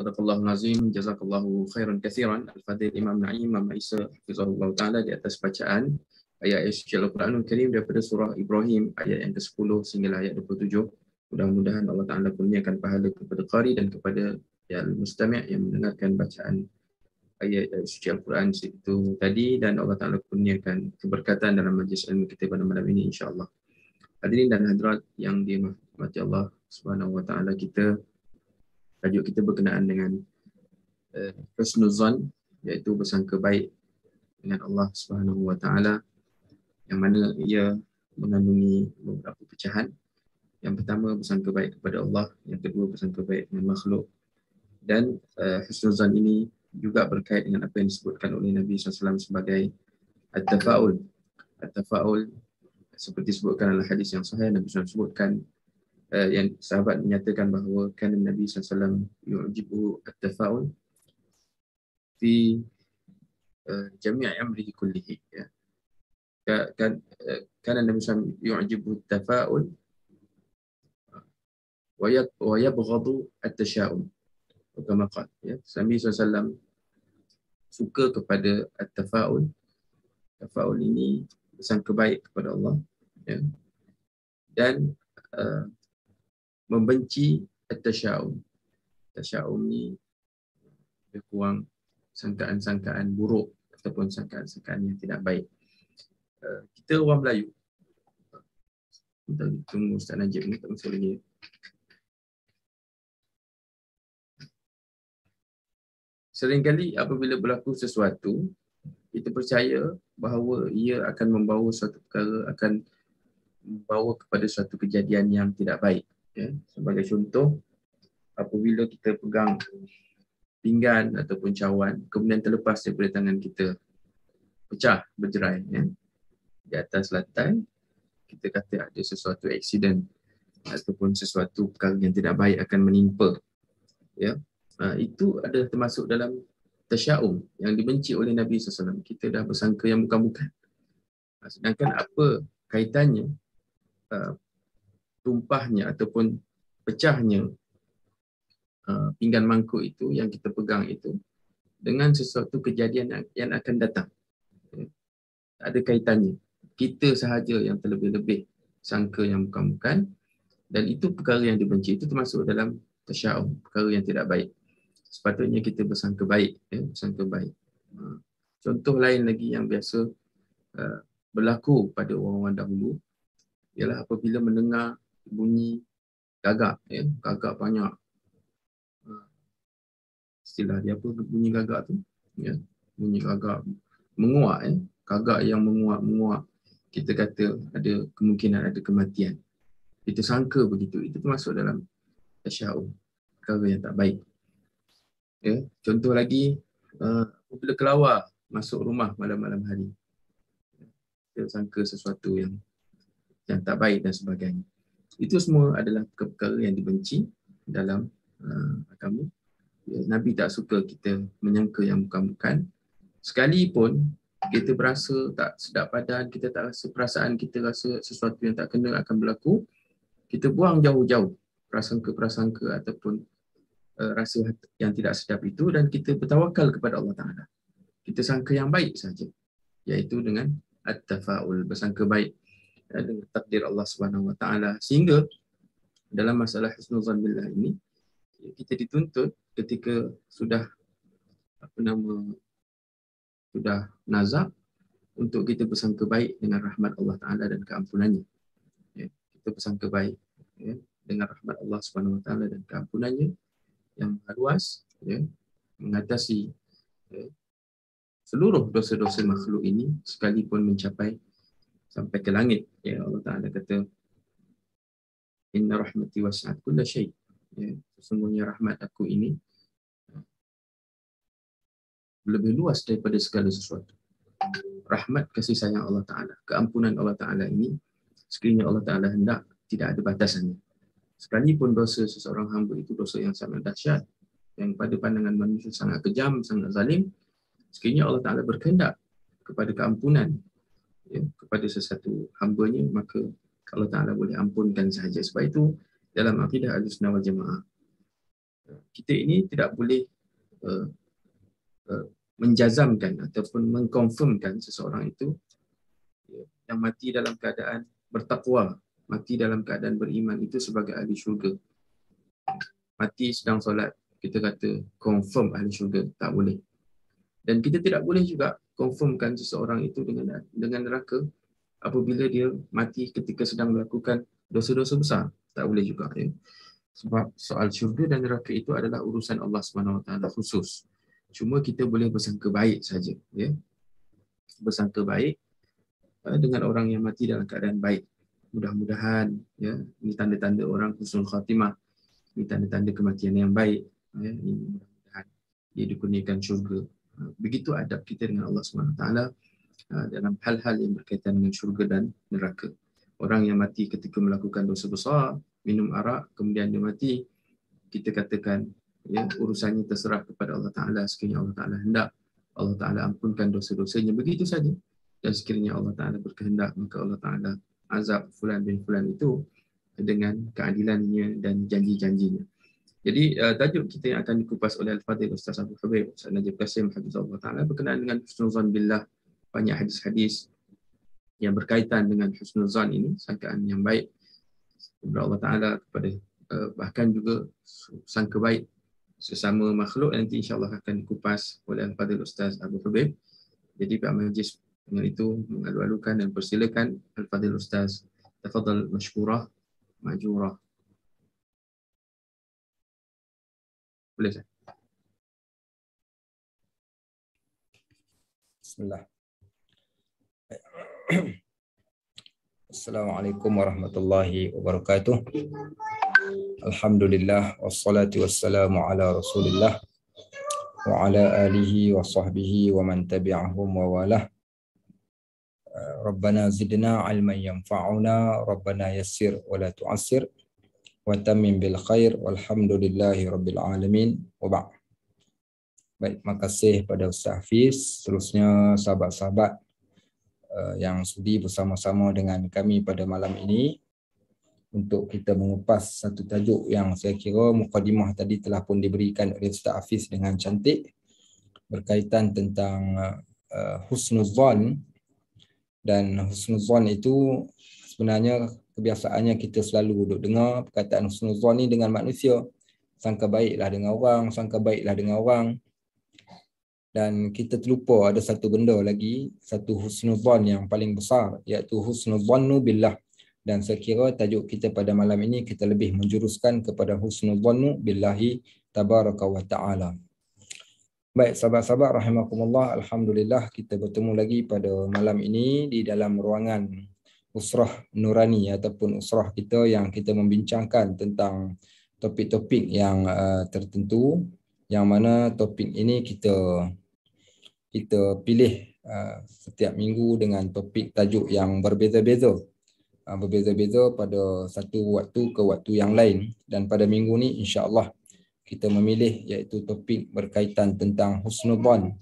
Sadaqallahul Azim, Jazakallahu Khairan Kathiran, Al-Fadhil Imam Naim, Imam Isa, Fizahullah Ta'ala di atas bacaan ayat-ayat suci Al-Quranul Karim daripada surah Ibrahim ayat yang ke-10 sehingga ayat 27. Mudah-mudahan Allah Ta'ala kurniakan pahala kepada Qari dan kepada yang mustami' yang mendengarkan bacaan ayat-ayat suci Al-Quran situ tadi dan Allah Ta'ala kurniakan keberkatan dalam majlis ilmu kita pada malam ini insyaAllah. Hadirin dan hadirat yang dirahmati Allah Subhanahu Wa Ta'ala kita, tajuk kita berkenaan dengan uh, eh, husnul zan iaitu bersangka baik dengan Allah Subhanahu wa taala yang mana ia mengandungi beberapa pecahan yang pertama bersangka baik kepada Allah yang kedua bersangka baik dengan makhluk dan uh, eh, husnul zan ini juga berkait dengan apa yang disebutkan oleh Nabi SAW sebagai at-tafaul at-tafaul seperti disebutkan dalam hadis yang sahih Nabi SAW sebutkan uh, yang sahabat menyatakan bahawa kan Nabi SAW yujibu at-tafa'ul fi uh, eh, jami'i amrihi kullihi ya. kan kan uh, Nabi SAW yujibu at-tafa'ul ya, wa yabghadu at-tasha'um kama qala ya Nabi SAW suka kepada at-tafa'ul tafa'ul ini sangka baik kepada Allah ya dan uh, membenci tasyaum. Tasyaum ni lebih kurang sangkaan-sangkaan buruk ataupun sangkaan-sangkaan yang tidak baik. Uh, kita orang Melayu. Kita tunggu Ustaz Najib ni tak masuk lagi. Seringkali apabila berlaku sesuatu, kita percaya bahawa ia akan membawa suatu perkara, akan membawa kepada suatu kejadian yang tidak baik. Ya, sebagai contoh, apabila kita pegang pinggan ataupun cawan kemudian terlepas daripada tangan kita pecah berjerai ya di atas lantai kita kata ada sesuatu aksiden ataupun sesuatu perkara yang tidak baik akan menimpa ya ha, itu adalah termasuk dalam tasyaum yang dibenci oleh Nabi SAW kita dah bersangka yang bukan-bukan ha, sedangkan apa kaitannya ha, tumpahnya ataupun pecahnya uh, pinggan mangkuk itu yang kita pegang itu dengan sesuatu kejadian yang akan datang. Tak ada kaitannya. Kita sahaja yang terlebih-lebih sangka yang bukan-bukan dan itu perkara yang dibenci. Itu termasuk dalam tersyaum, perkara yang tidak baik. Sepatutnya kita bersangka baik. Ya, bersangka baik. Uh, contoh lain lagi yang biasa uh, berlaku pada orang-orang dahulu ialah apabila mendengar bunyi gagak ya gagak banyak ha. istilah dia apa bunyi gagak tu ya bunyi gagak menguak eh, gagak yang menguak menguak kita kata ada kemungkinan ada kematian kita sangka begitu itu termasuk dalam tasyahud perkara yang tak baik ya contoh lagi uh, ha, bila kelawar masuk rumah malam-malam hari kita sangka sesuatu yang yang tak baik dan sebagainya itu semua adalah perkara yang dibenci dalam uh, agama. Ya, Nabi tak suka kita menyangka yang bukan-bukan. Sekalipun kita berasa tak sedap badan, kita tak rasa perasaan, kita rasa sesuatu yang tak kena akan berlaku, kita buang jauh-jauh perasaan prasangka ke ataupun uh, rasa yang tidak sedap itu dan kita bertawakal kepada Allah Ta'ala. Kita sangka yang baik saja, iaitu dengan at-tafa'ul, bersangka baik ya, dengan takdir Allah Subhanahu wa taala sehingga dalam masalah husnuzan billah ini kita dituntut ketika sudah apa nama sudah nazak untuk kita bersangka baik dengan rahmat Allah taala dan keampunannya ya, kita bersangka baik ya, dengan rahmat Allah Subhanahu wa taala dan keampunannya yang luas ya, mengatasi ya, seluruh dosa-dosa makhluk ini sekalipun mencapai sampai ke langit ya Allah Taala kata inna rahmati wasat kulla syai ya sesungguhnya rahmat aku ini ya, lebih luas daripada segala sesuatu rahmat kasih sayang Allah Taala keampunan Allah Taala ini sekiranya Allah Taala hendak tidak ada batasannya sekali pun dosa seseorang hamba itu dosa yang sangat dahsyat yang pada pandangan manusia sangat kejam sangat zalim sekiranya Allah Taala berkehendak kepada keampunan ya, kepada sesuatu hambanya maka kalau Taala boleh ampunkan sahaja sebab itu dalam akidah Ahlus Sunnah wal Jamaah ya, kita ini tidak boleh uh, uh, menjazamkan ataupun mengkonfirmkan seseorang itu ya, yang mati dalam keadaan bertakwa mati dalam keadaan beriman itu sebagai ahli syurga mati sedang solat kita kata confirm ahli syurga tak boleh dan kita tidak boleh juga confirmkan seseorang itu dengan dengan neraka apabila dia mati ketika sedang melakukan dosa-dosa besar tak boleh juga ya sebab soal syurga dan neraka itu adalah urusan Allah Subhanahu Wa Taala khusus cuma kita boleh bersangka baik saja ya bersangka baik eh, dengan orang yang mati dalam keadaan baik mudah-mudahan ya ini tanda-tanda orang husnul khatimah ini tanda-tanda kematian yang baik ya ini mudah-mudahan dia dikurniakan syurga begitu adab kita dengan Allah Subhanahu taala uh, dalam hal-hal yang berkaitan dengan syurga dan neraka. Orang yang mati ketika melakukan dosa besar, minum arak, kemudian dia mati, kita katakan ya urusannya terserah kepada Allah taala sekiranya Allah taala hendak Allah taala ampunkan dosa-dosanya begitu saja. Dan sekiranya Allah taala berkehendak maka Allah taala azab fulan bin fulan itu dengan keadilannya dan janji-janjinya. Jadi uh, tajuk kita yang akan dikupas oleh Al-Fadhil Ustaz Abu Habib Ustaz Najib Qasim Hafizullah Ta'ala eh, berkenaan dengan Husnul Zan Billah banyak hadis-hadis yang berkaitan dengan Husnul Zan ini sangkaan yang baik kepada Allah Ta'ala uh, bahkan juga sangka baik sesama makhluk nanti insya Allah akan dikupas oleh Al-Fadhil Ustaz Abu Habib jadi Pak Majlis dengan itu mengalu-alukan dan persilakan Al-Fadhil Ustaz Tafadhal Mashkurah Majurah بليزير بسم الله السلام عليكم ورحمة الله وبركاته الحمد لله والصلاة والسلام على رسول الله وعلى آله وصحبه ومن تبعهم وواله ربنا زدنا علما ينفعنا ربنا يسر ولا تعسر wa tamim bil khair walhamdulillahi rabbil alamin wa ba'. Baik, terima kasih pada Ustaz Hafiz, seterusnya sahabat-sahabat eh, yang sudi bersama-sama dengan kami pada malam ini untuk kita mengupas satu tajuk yang saya kira mukadimah tadi telah pun diberikan oleh Ustaz Hafiz dengan cantik berkaitan tentang eh, eh, husnuzan dan husnuzan itu sebenarnya kebiasaannya kita selalu duduk dengar perkataan husnuzon ni dengan manusia. Sangka baiklah dengan orang, sangka baiklah dengan orang. Dan kita terlupa ada satu benda lagi, satu husnuzon yang paling besar iaitu husnuzonnu billah. Dan saya kira tajuk kita pada malam ini kita lebih menjuruskan kepada husnuzonnu billahi tabaraka wa ta'ala. Baik sahabat-sahabat rahimakumullah alhamdulillah kita bertemu lagi pada malam ini di dalam ruangan usrah nurani ataupun usrah kita yang kita membincangkan tentang topik-topik yang uh, tertentu yang mana topik ini kita kita pilih uh, setiap minggu dengan topik tajuk yang berbeza-beza uh, berbeza-beza pada satu waktu ke waktu yang lain dan pada minggu ni insyaallah kita memilih iaitu topik berkaitan tentang husnubon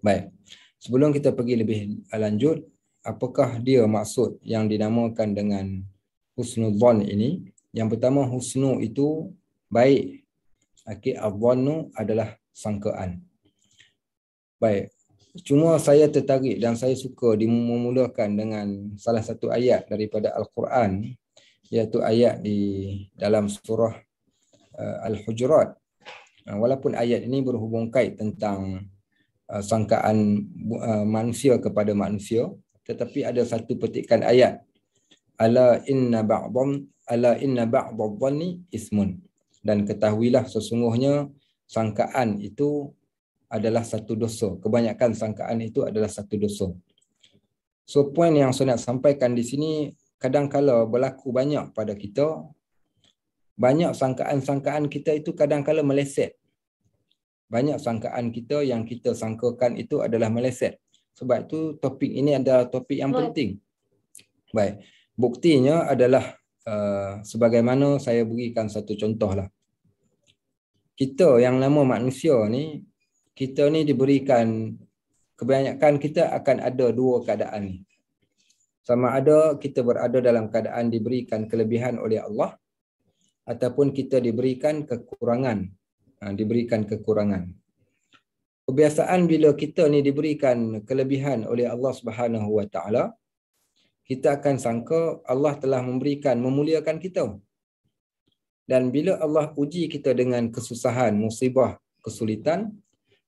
baik sebelum kita pergi lebih lanjut apakah dia maksud yang dinamakan dengan husnul husnudzon ini yang pertama husnu itu baik akid adzannu adalah sangkaan baik cuma saya tertarik dan saya suka dimulakan dengan salah satu ayat daripada al-Quran iaitu ayat di dalam surah uh, al-hujurat uh, walaupun ayat ini berhubung kait tentang uh, sangkaan manusia kepada manusia tetapi ada satu petikan ayat ala inna ba'dhum ala inna badhadh ismun dan ketahuilah sesungguhnya sangkaan itu adalah satu dosa kebanyakan sangkaan itu adalah satu dosa so point yang saya nak sampaikan di sini kadang kala berlaku banyak pada kita banyak sangkaan-sangkaan kita itu kadang kala meleset banyak sangkaan kita yang kita sangkakan itu adalah meleset sebab itu topik ini adalah topik yang Boleh. penting. Baik. Buktinya adalah uh, sebagaimana saya berikan satu contoh lah. Kita yang nama manusia ni kita ni diberikan kebanyakan kita akan ada dua keadaan ni. Sama ada kita berada dalam keadaan diberikan kelebihan oleh Allah ataupun kita diberikan kekurangan. Ha, diberikan kekurangan kebiasaan bila kita ni diberikan kelebihan oleh Allah Subhanahu Wa Taala kita akan sangka Allah telah memberikan memuliakan kita dan bila Allah uji kita dengan kesusahan musibah kesulitan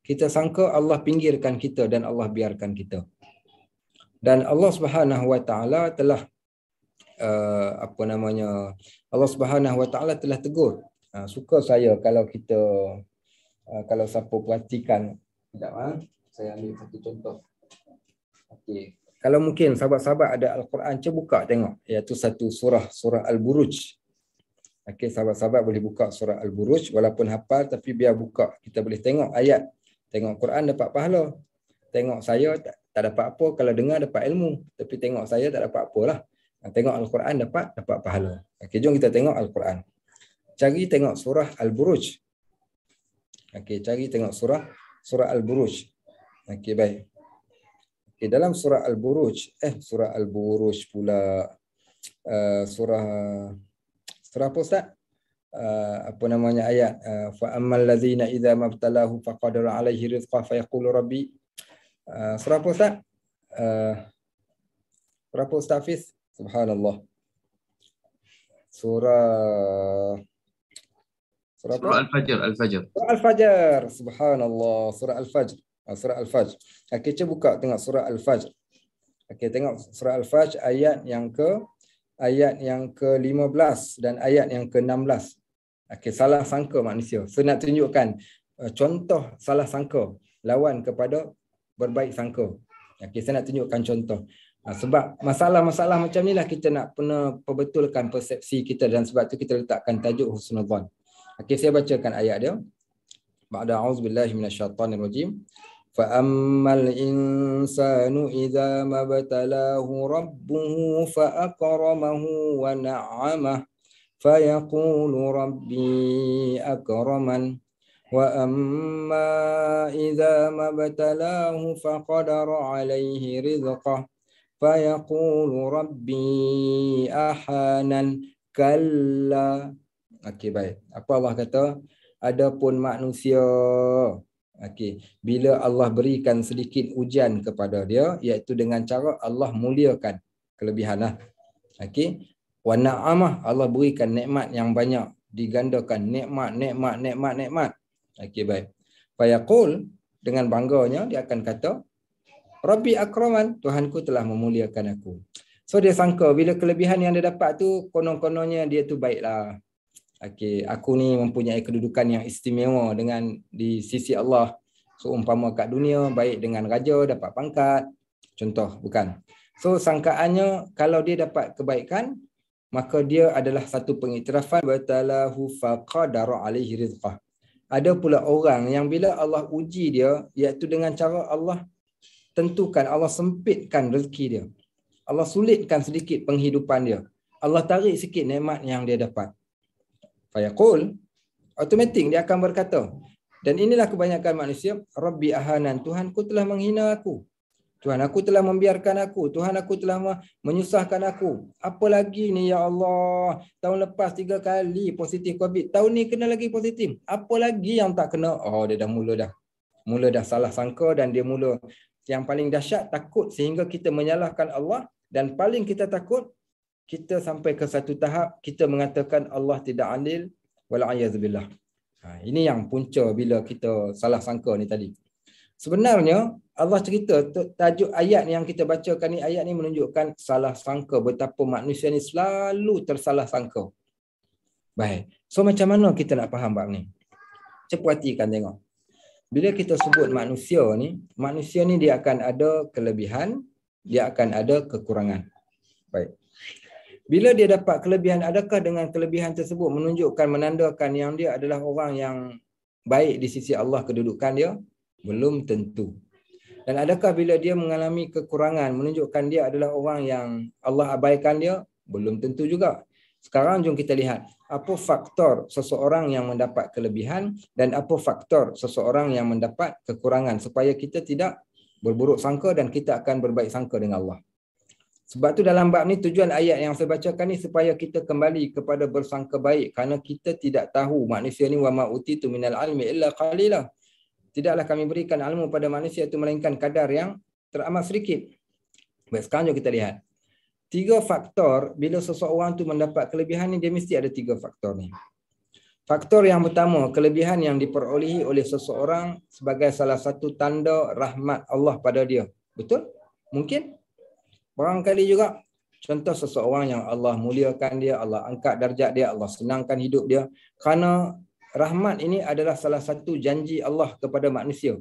kita sangka Allah pinggirkan kita dan Allah biarkan kita dan Allah Subhanahu Wa Taala telah uh, apa namanya Allah Subhanahu Wa Taala telah tegur uh, suka saya kalau kita Uh, kalau siapa perhatikan Sekejap, ha? saya ambil satu contoh. Okey. Kalau mungkin sahabat-sahabat ada Al-Quran, cuba buka tengok. Iaitu satu surah, surah Al-Buruj. Okey, sahabat-sahabat boleh buka surah Al-Buruj. Walaupun hafal, tapi biar buka. Kita boleh tengok ayat. Tengok Quran dapat pahala. Tengok saya tak, tak dapat apa. Kalau dengar dapat ilmu. Tapi tengok saya tak dapat apa lah. Tengok Al-Quran dapat dapat pahala. Okey, jom kita tengok Al-Quran. Cari tengok surah Al-Buruj. Okey, cari tengok surah surah al-buruj okey baik okey dalam surah al-buruj eh surah al-buruj pula uh, surah surah apa ustaz uh, apa namanya ayat uh, fa ammal ladzina idza mabtalahu faqadara alaihi rizqa fa yaqulu rabbi uh, surah apa ustaz uh, surah apa ustaz Hafiz subhanallah surah surah Al-Fajr, Al-Fajr. Surah Al-Fajr. Subhanallah, surah Al-Fajr. Ah, surah Al-Fajr. Okey, cuba buka tengok surah Al-Fajr. Okey, tengok surah Al-Fajr ayat yang ke ayat yang ke-15 dan ayat yang ke-16. Okey, salah sangka manusia. So nak tunjukkan uh, contoh salah sangka lawan kepada berbaik sangka. Okey, saya nak tunjukkan contoh. Uh, sebab masalah-masalah macam inilah kita nak pernah perbetulkan persepsi kita dan sebab tu kita letakkan tajuk husnul Okey saya bacakan ayat dia. Ba'da auzubillahi minasyaitanir rajim. فَأَمَّا الْإِنسَانُ إِذَا مَبْتَلَاهُ رَبُّهُ فَأَكْرَمَهُ وَنَعَّمَهُ فَيَقُولُ رَبِّي أَكْرَمَنْ وَأَمَّا إِذَا مَبْتَلَاهُ فَقَدَرَ عَلَيْهِ رِزْقَهُ فَيَقُولُ رَبِّي أَحَانَنْ كَلَّا Okey baik. Apa Allah kata? Adapun manusia. Okey, bila Allah berikan sedikit ujian kepada dia iaitu dengan cara Allah muliakan kelebihanlah. Okey. Wa na'amah Allah berikan nikmat yang banyak digandakan nikmat nikmat nikmat nikmat. Okey baik. Fayaqul dengan bangganya dia akan kata Rabbi akraman Tuhanku telah memuliakan aku. So dia sangka bila kelebihan yang dia dapat tu konon-kononnya dia tu baiklah okay, aku ni mempunyai kedudukan yang istimewa dengan di sisi Allah seumpama kat dunia baik dengan raja dapat pangkat contoh bukan so sangkaannya kalau dia dapat kebaikan maka dia adalah satu pengiktirafan batalahu faqadara alaihi rizqah ada pula orang yang bila Allah uji dia iaitu dengan cara Allah tentukan Allah sempitkan rezeki dia Allah sulitkan sedikit penghidupan dia Allah tarik sikit nikmat yang dia dapat fayaqul automatik dia akan berkata dan inilah kebanyakan manusia rabbi ahanan Tuhan, ku telah menghina aku Tuhan aku telah membiarkan aku. Tuhan aku telah menyusahkan aku. Apa lagi ni ya Allah? Tahun lepas tiga kali positif COVID. Tahun ni kena lagi positif. Apa lagi yang tak kena? Oh dia dah mula dah. Mula dah salah sangka dan dia mula. Yang paling dahsyat takut sehingga kita menyalahkan Allah. Dan paling kita takut kita sampai ke satu tahap kita mengatakan Allah tidak adil walayazbillah. Ha ini yang punca bila kita salah sangka ni tadi. Sebenarnya Allah cerita tajuk ayat ni yang kita bacakan ni ayat ni menunjukkan salah sangka betapa manusia ni selalu tersalah sangka. Baik. So macam mana kita nak faham bab ni? Cepat perhatikan tengok. Bila kita sebut manusia ni, manusia ni dia akan ada kelebihan, dia akan ada kekurangan. Baik. Bila dia dapat kelebihan, adakah dengan kelebihan tersebut menunjukkan, menandakan yang dia adalah orang yang baik di sisi Allah kedudukan dia? Belum tentu. Dan adakah bila dia mengalami kekurangan, menunjukkan dia adalah orang yang Allah abaikan dia? Belum tentu juga. Sekarang jom kita lihat apa faktor seseorang yang mendapat kelebihan dan apa faktor seseorang yang mendapat kekurangan supaya kita tidak berburuk sangka dan kita akan berbaik sangka dengan Allah. Sebab tu dalam bab ni tujuan ayat yang saya bacakan ni supaya kita kembali kepada bersangka baik kerana kita tidak tahu manusia ni wama tu minal almi illa qalila. Tidaklah kami berikan ilmu pada manusia itu melainkan kadar yang teramat sedikit. Baik sekarang juga kita lihat. Tiga faktor bila seseorang tu mendapat kelebihan ni dia mesti ada tiga faktor ni. Faktor yang pertama, kelebihan yang diperolehi oleh seseorang sebagai salah satu tanda rahmat Allah pada dia. Betul? Mungkin? Barangkali juga contoh seseorang yang Allah muliakan dia, Allah angkat darjat dia, Allah senangkan hidup dia kerana rahmat ini adalah salah satu janji Allah kepada manusia.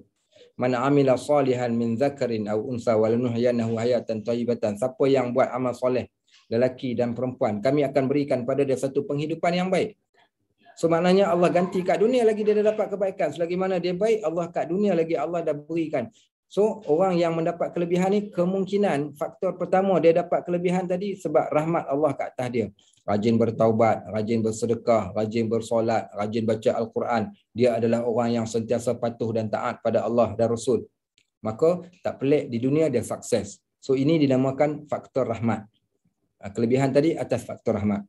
mana amila salihan min zakarin aw unsa wal nuhyanahu hayatan tayyibatan. Siapa yang buat amal soleh lelaki dan perempuan, kami akan berikan pada dia satu penghidupan yang baik. So maknanya Allah ganti kat dunia lagi dia dah dapat kebaikan. Selagi mana dia baik, Allah kat dunia lagi Allah dah berikan So orang yang mendapat kelebihan ni kemungkinan faktor pertama dia dapat kelebihan tadi sebab rahmat Allah kat atas dia. Rajin bertaubat, rajin bersedekah, rajin bersolat, rajin baca Al-Quran. Dia adalah orang yang sentiasa patuh dan taat pada Allah dan Rasul. Maka tak pelik di dunia dia sukses. So ini dinamakan faktor rahmat. Ah, kelebihan tadi atas faktor rahmat.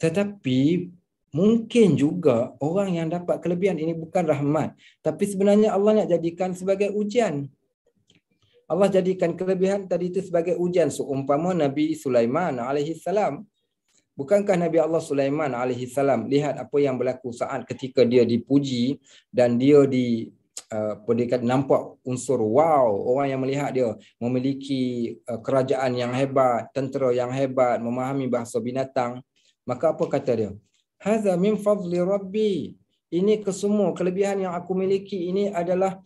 Tetapi mungkin juga orang yang dapat kelebihan ini bukan rahmat. Tapi sebenarnya Allah nak jadikan sebagai ujian. Allah jadikan kelebihan tadi itu sebagai ujian seumpama Nabi Sulaiman alaihi salam. Bukankah Nabi Allah Sulaiman alaihi salam lihat apa yang berlaku saat ketika dia dipuji dan dia di uh, apa dia kata, nampak unsur wow orang yang melihat dia memiliki uh, kerajaan yang hebat, tentera yang hebat, memahami bahasa binatang, maka apa kata dia? Hadza min fadli rabbi. Ini kesemua kelebihan yang aku miliki ini adalah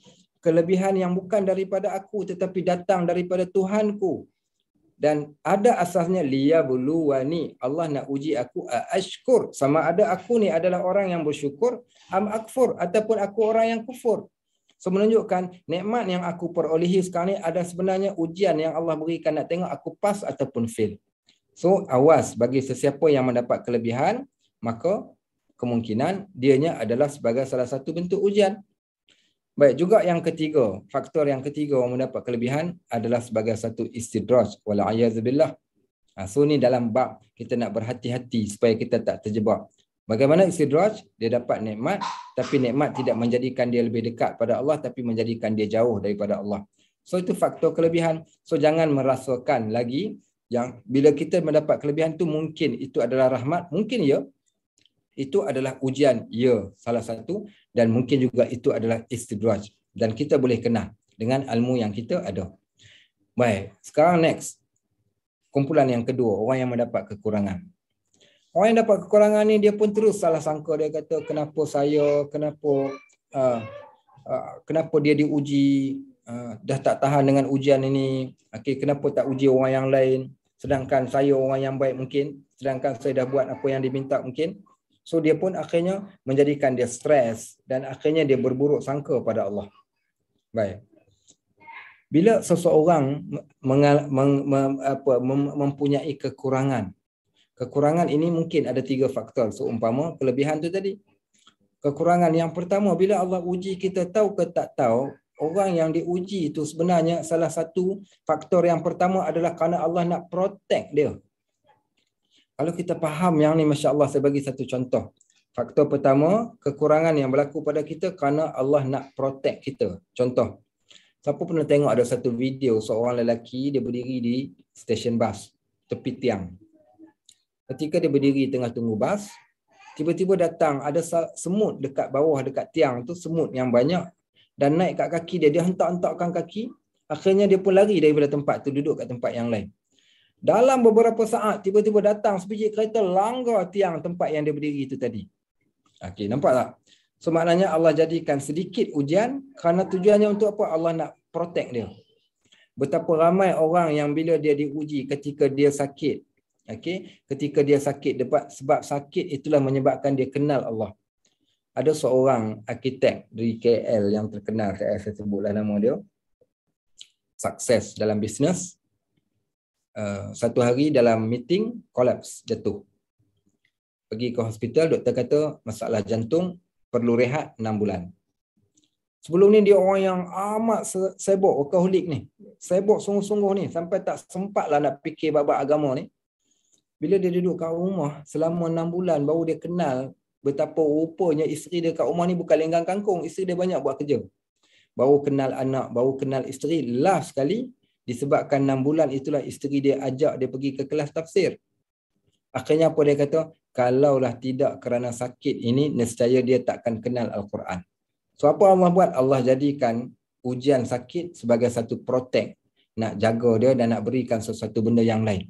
kelebihan yang bukan daripada aku tetapi datang daripada Tuhanku dan ada asasnya liya buluwani Allah nak uji aku ashkur sama ada aku ni adalah orang yang bersyukur am akfur ataupun aku orang yang kufur so menunjukkan nikmat yang aku perolehi sekarang ni ada sebenarnya ujian yang Allah berikan nak tengok aku pas ataupun fail so awas bagi sesiapa yang mendapat kelebihan maka kemungkinan dianya adalah sebagai salah satu bentuk ujian Baik, juga yang ketiga, faktor yang ketiga orang mendapat kelebihan adalah sebagai satu istidraj wala'ayazubillah. Ah, so, ni dalam bab kita nak berhati-hati supaya kita tak terjebak. Bagaimana istidraj? Dia dapat nikmat, tapi nikmat tidak menjadikan dia lebih dekat pada Allah, tapi menjadikan dia jauh daripada Allah. So, itu faktor kelebihan. So, jangan merasakan lagi yang bila kita mendapat kelebihan tu mungkin itu adalah rahmat. Mungkin ya, itu adalah ujian ya salah satu dan mungkin juga itu adalah istidraj dan kita boleh kena dengan ilmu yang kita ada. Baik, sekarang next kumpulan yang kedua orang yang mendapat kekurangan. Orang yang dapat kekurangan ni dia pun terus salah sangka dia kata kenapa saya kenapa uh, uh, kenapa dia diuji uh, dah tak tahan dengan ujian ini okey kenapa tak uji orang yang lain sedangkan saya orang yang baik mungkin sedangkan saya dah buat apa yang diminta mungkin So dia pun akhirnya menjadikan dia stres dan akhirnya dia berburuk sangka pada Allah. Baik. Bila seseorang mengal, meng, mem, apa, mem, mempunyai kekurangan, kekurangan ini mungkin ada tiga faktor. Seumpama so, kelebihan tu tadi. Kekurangan yang pertama, bila Allah uji kita tahu ke tak tahu, orang yang diuji itu sebenarnya salah satu faktor yang pertama adalah kerana Allah nak protect dia kalau kita faham yang ni Masya Allah saya bagi satu contoh. Faktor pertama, kekurangan yang berlaku pada kita kerana Allah nak protect kita. Contoh, siapa pernah tengok ada satu video seorang lelaki dia berdiri di stesen bas, tepi tiang. Ketika dia berdiri tengah tunggu bas, tiba-tiba datang ada semut dekat bawah dekat tiang tu semut yang banyak dan naik kat kaki dia dia hentak-hentakkan kaki akhirnya dia pun lari daripada tempat tu duduk kat tempat yang lain dalam beberapa saat tiba-tiba datang sebiji kereta langgar tiang tempat yang dia berdiri itu tadi. Okey, nampak tak? So maknanya Allah jadikan sedikit ujian kerana tujuannya untuk apa? Allah nak protect dia. Betapa ramai orang yang bila dia diuji ketika dia sakit. Okey, ketika dia sakit dapat sebab sakit itulah menyebabkan dia kenal Allah. Ada seorang arkitek dari KL yang terkenal, saya sebutlah nama dia. Sukses dalam bisnes. Eh, satu hari dalam meeting kolaps jatuh pergi ke hospital doktor kata masalah jantung perlu rehat 6 bulan sebelum ni dia orang yang amat sibuk workaholic ni sibuk sungguh-sungguh ni sampai tak sempat lah nak fikir bab-bab agama ni bila dia duduk kat rumah selama 6 bulan baru dia kenal betapa rupanya isteri dia kat rumah ni bukan lenggang kangkung isteri dia banyak buat kerja baru kenal anak baru kenal isteri last sekali disebabkan 6 bulan itulah isteri dia ajak dia pergi ke kelas tafsir. Akhirnya apa dia kata? Kalaulah tidak kerana sakit ini, nescaya dia takkan kenal Al-Quran. So apa Allah buat? Allah jadikan ujian sakit sebagai satu protek Nak jaga dia dan nak berikan sesuatu benda yang lain.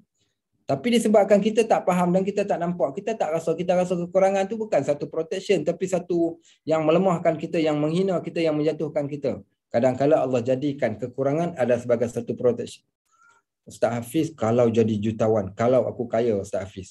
Tapi disebabkan kita tak faham dan kita tak nampak, kita tak rasa, kita rasa kekurangan tu bukan satu protection tapi satu yang melemahkan kita, yang menghina kita, yang menjatuhkan kita kadang kala Allah jadikan kekurangan ada sebagai satu protection. Ustaz Hafiz, kalau jadi jutawan, kalau aku kaya Ustaz Hafiz.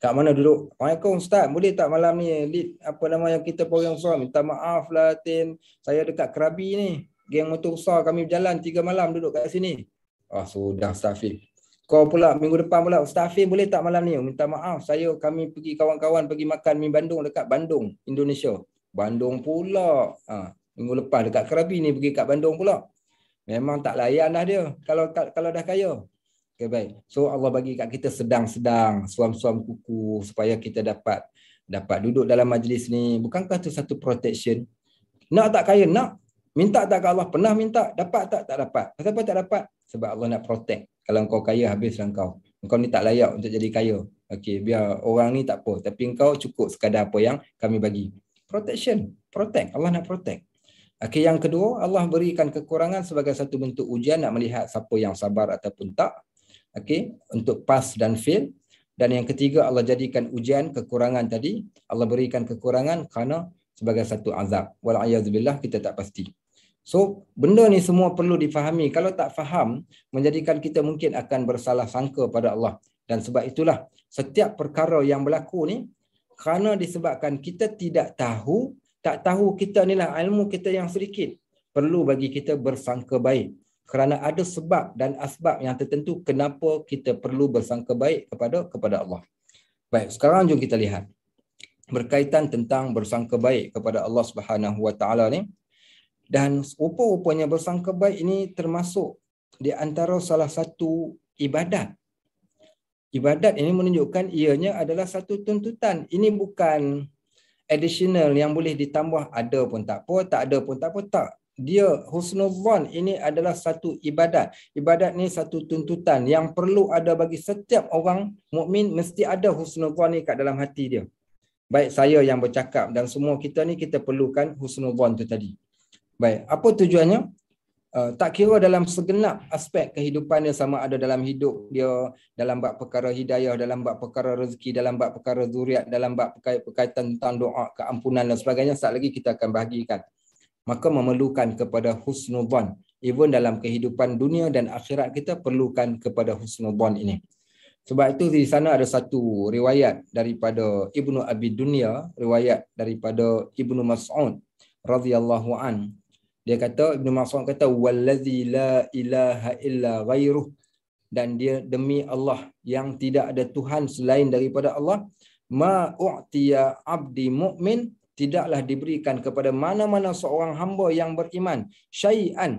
Kat mana duduk? Waalaikumsalam Ustaz, boleh tak malam ni lead apa nama yang kita program suam? Minta maaf lah Tin, saya dekat Kerabi ni. Geng motor besar kami berjalan tiga malam duduk kat sini. Ah sudah Ustaz Hafiz. Kau pula minggu depan pula Ustaz Hafiz boleh tak malam ni? Minta maaf, saya kami pergi kawan-kawan pergi makan mi Bandung dekat Bandung, Indonesia. Bandung pula. Ha minggu lepas dekat Kerabi ni pergi kat Bandung pula. Memang tak layan dah dia kalau kalau dah kaya. Okay, baik. So Allah bagi kat kita sedang-sedang, suam-suam kuku supaya kita dapat dapat duduk dalam majlis ni. Bukankah tu satu protection? Nak tak kaya? Nak. Minta tak ke Allah? Pernah minta. Dapat tak? Tak dapat. Kenapa tak dapat? Sebab Allah nak protect. Kalau kau kaya, habislah kau. Kau ni tak layak untuk jadi kaya. Okey, biar orang ni tak apa. Tapi kau cukup sekadar apa yang kami bagi. Protection. Protect. Allah nak protect. Okay, yang kedua, Allah berikan kekurangan sebagai satu bentuk ujian nak melihat siapa yang sabar ataupun tak. Okay, untuk pass dan fail. Dan yang ketiga, Allah jadikan ujian kekurangan tadi. Allah berikan kekurangan kerana sebagai satu azab. Walayyazubillah, kita tak pasti. So, benda ni semua perlu difahami. Kalau tak faham, menjadikan kita mungkin akan bersalah sangka pada Allah. Dan sebab itulah, setiap perkara yang berlaku ni, kerana disebabkan kita tidak tahu tak tahu kita ni lah ilmu kita yang sedikit perlu bagi kita bersangka baik kerana ada sebab dan asbab yang tertentu kenapa kita perlu bersangka baik kepada kepada Allah. Baik, sekarang jom kita lihat berkaitan tentang bersangka baik kepada Allah Subhanahu Wa Taala ni dan rupa-rupanya bersangka baik ini termasuk di antara salah satu ibadat. Ibadat ini menunjukkan ianya adalah satu tuntutan. Ini bukan additional yang boleh ditambah ada pun tak apa, tak ada pun tak apa, tak. Dia husnuzan ini adalah satu ibadat. Ibadat ni satu tuntutan yang perlu ada bagi setiap orang mukmin mesti ada husnuzan ni kat dalam hati dia. Baik saya yang bercakap dan semua kita ni kita perlukan husnuzan tu tadi. Baik, apa tujuannya? Uh, tak kira dalam segenap aspek kehidupan kehidupannya sama ada dalam hidup dia dalam bab perkara hidayah dalam bab perkara rezeki dalam bab perkara zuriat dalam bab berkait, berkaitan tentang doa keampunan dan sebagainya sat lagi kita akan bahagikan maka memerlukan kepada Husnul husnuzan even dalam kehidupan dunia dan akhirat kita perlukan kepada Husnul husnuzan ini sebab itu di sana ada satu riwayat daripada Ibnu Abi Dunya riwayat daripada Ibnu Mas'ud radhiyallahu an dia kata Ibn Mas'ud kata wallazi la ilaha illa ghairuh dan dia demi Allah yang tidak ada tuhan selain daripada Allah ma u'tiya abdi mukmin tidaklah diberikan kepada mana-mana seorang hamba yang beriman syai'an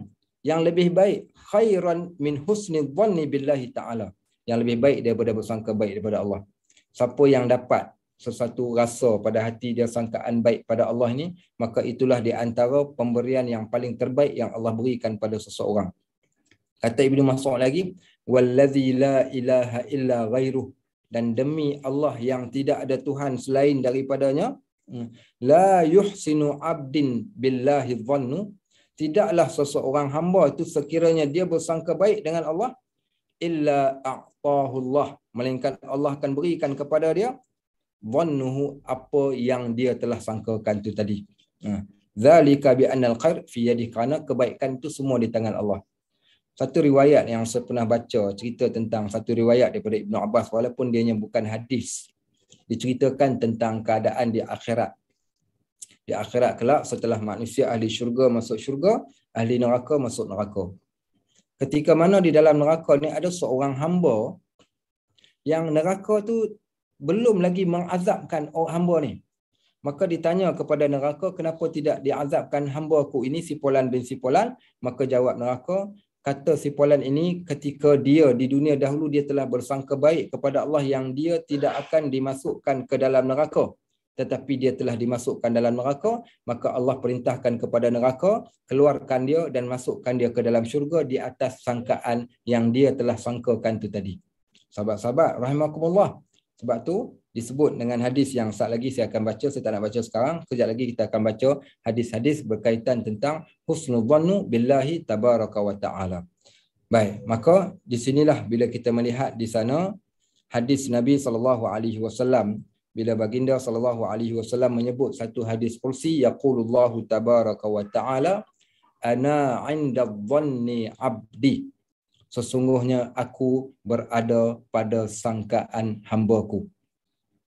yang lebih baik khairan min husni dhanni billahi ta'ala yang lebih baik daripada bersangka baik daripada Allah siapa yang dapat sesuatu rasa pada hati dia sangkaan baik pada Allah ni maka itulah di antara pemberian yang paling terbaik yang Allah berikan pada seseorang kata Ibnu Mas'ud lagi wallazi la ilaha illa ghairuh dan demi Allah yang tidak ada tuhan selain daripadanya hmm, la yuhsinu abdin billahi dhannu tidaklah seseorang hamba itu sekiranya dia bersangka baik dengan Allah illa a'tahu Allah melainkan Allah akan berikan kepada dia dhannuhu apa yang dia telah sangkakan tu tadi. Ha. Zalika bi annal khair fi yadihi kerana kebaikan itu semua di tangan Allah. Satu riwayat yang saya pernah baca cerita tentang satu riwayat daripada Ibn Abbas walaupun dia bukan hadis. Diceritakan tentang keadaan di akhirat. Di akhirat kelak setelah manusia ahli syurga masuk syurga, ahli neraka masuk neraka. Ketika mana di dalam neraka ni ada seorang hamba yang neraka tu belum lagi mengazabkan orang hamba ni. Maka ditanya kepada neraka, kenapa tidak diazabkan hamba aku ini, si Polan bin si Polan? Maka jawab neraka, kata si Polan ini, ketika dia di dunia dahulu, dia telah bersangka baik kepada Allah yang dia tidak akan dimasukkan ke dalam neraka. Tetapi dia telah dimasukkan dalam neraka, maka Allah perintahkan kepada neraka, keluarkan dia dan masukkan dia ke dalam syurga di atas sangkaan yang dia telah sangkakan itu tadi. Sahabat-sahabat, rahimahkumullah. Sebab tu disebut dengan hadis yang saat lagi saya akan baca, saya tak nak baca sekarang. Sekejap lagi kita akan baca hadis-hadis berkaitan tentang husnul dhannu billahi tabaraka wa ta'ala. Baik, maka di sinilah bila kita melihat di sana hadis Nabi sallallahu alaihi wasallam bila baginda sallallahu alaihi wasallam menyebut satu hadis kursi yaqulullahu tabaraka wa ta'ala ana 'inda dhanni 'abdi sesungguhnya aku berada pada sangkaan hambaku.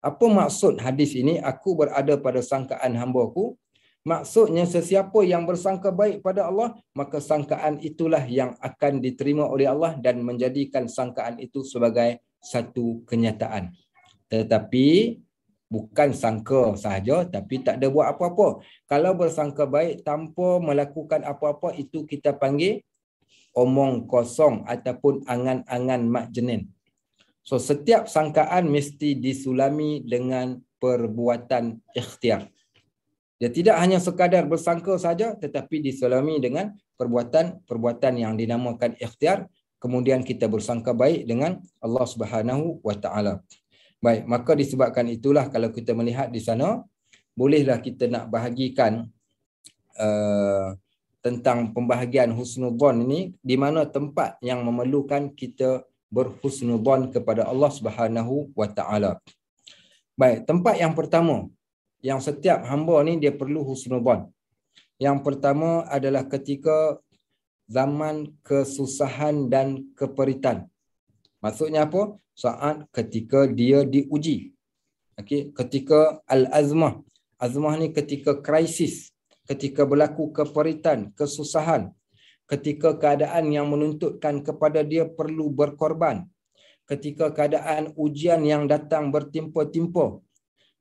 Apa maksud hadis ini, aku berada pada sangkaan hambaku? Maksudnya sesiapa yang bersangka baik pada Allah, maka sangkaan itulah yang akan diterima oleh Allah dan menjadikan sangkaan itu sebagai satu kenyataan. Tetapi bukan sangka sahaja tapi tak ada buat apa-apa. Kalau bersangka baik tanpa melakukan apa-apa itu kita panggil omong kosong ataupun angan-angan mak jenin. So setiap sangkaan mesti disulami dengan perbuatan ikhtiar. Dia tidak hanya sekadar bersangka saja tetapi disulami dengan perbuatan-perbuatan yang dinamakan ikhtiar. Kemudian kita bersangka baik dengan Allah Subhanahu wa taala. Baik, maka disebabkan itulah kalau kita melihat di sana bolehlah kita nak bahagikan uh, tentang pembahagian husnudzon ini di mana tempat yang memerlukan kita berhusnudzon kepada Allah Subhanahu wa taala. Baik, tempat yang pertama yang setiap hamba ni dia perlu husnudzon. Yang pertama adalah ketika zaman kesusahan dan keperitan. Maksudnya apa? Saat ketika dia diuji. Okey, ketika al-azmah. Azmah ni ketika krisis, ketika berlaku keperitan, kesusahan, ketika keadaan yang menuntutkan kepada dia perlu berkorban, ketika keadaan ujian yang datang bertimpa-timpa,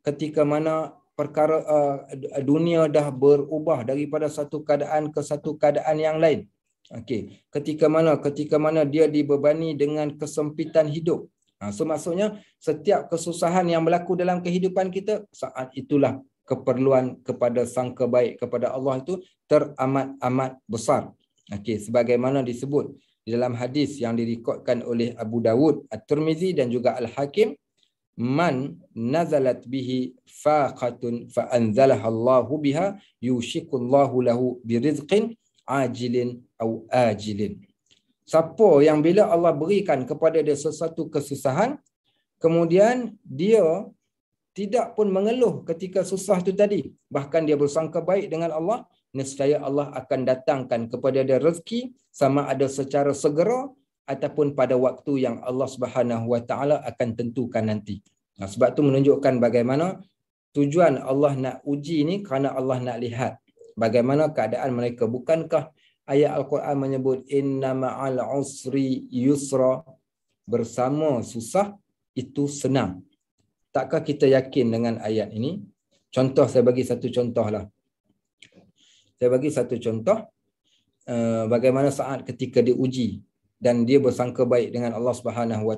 ketika mana perkara uh, dunia dah berubah daripada satu keadaan ke satu keadaan yang lain. Okey, ketika mana ketika mana dia dibebani dengan kesempitan hidup. Ha, so maksudnya setiap kesusahan yang berlaku dalam kehidupan kita saat itulah keperluan kepada sangka baik kepada Allah itu teramat-amat besar. Okey, sebagaimana disebut di dalam hadis yang direkodkan oleh Abu Dawud, At-Tirmizi dan juga Al-Hakim, man nazalat bihi faqatun fa anzalaha Allah biha yushiku Allah lahu birizqin ajilin au ajilin. Siapa yang bila Allah berikan kepada dia sesuatu kesusahan, kemudian dia tidak pun mengeluh ketika susah itu tadi. Bahkan dia bersangka baik dengan Allah, nescaya Allah akan datangkan kepada dia rezeki sama ada secara segera ataupun pada waktu yang Allah Subhanahu Wa Taala akan tentukan nanti. Nah, sebab tu menunjukkan bagaimana tujuan Allah nak uji ini kerana Allah nak lihat bagaimana keadaan mereka. Bukankah ayat Al-Quran menyebut inna ma'al usri yusra bersama susah itu senang takkah kita yakin dengan ayat ini? Contoh saya bagi satu contoh lah. Saya bagi satu contoh eh, bagaimana saat ketika diuji dan dia bersangka baik dengan Allah Subhanahu Wa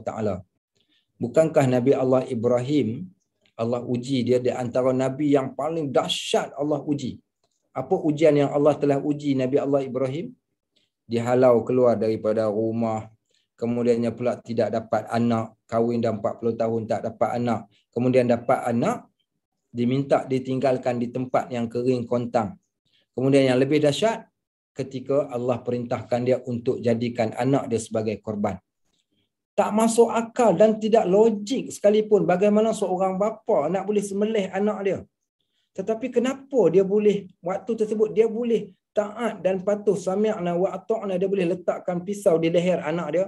Bukankah Nabi Allah Ibrahim Allah uji dia di antara nabi yang paling dahsyat Allah uji. Apa ujian yang Allah telah uji Nabi Allah Ibrahim? Dihalau keluar daripada rumah, kemudiannya pula tidak dapat anak, kahwin dah 40 tahun tak dapat anak, kemudian dapat anak, diminta ditinggalkan di tempat yang kering kontang. Kemudian yang lebih dahsyat, ketika Allah perintahkan dia untuk jadikan anak dia sebagai korban. Tak masuk akal dan tidak logik sekalipun bagaimana seorang bapa nak boleh semelih anak dia. Tetapi kenapa dia boleh, waktu tersebut dia boleh taat dan patuh sami'na wa ata'na dia boleh letakkan pisau di leher anak dia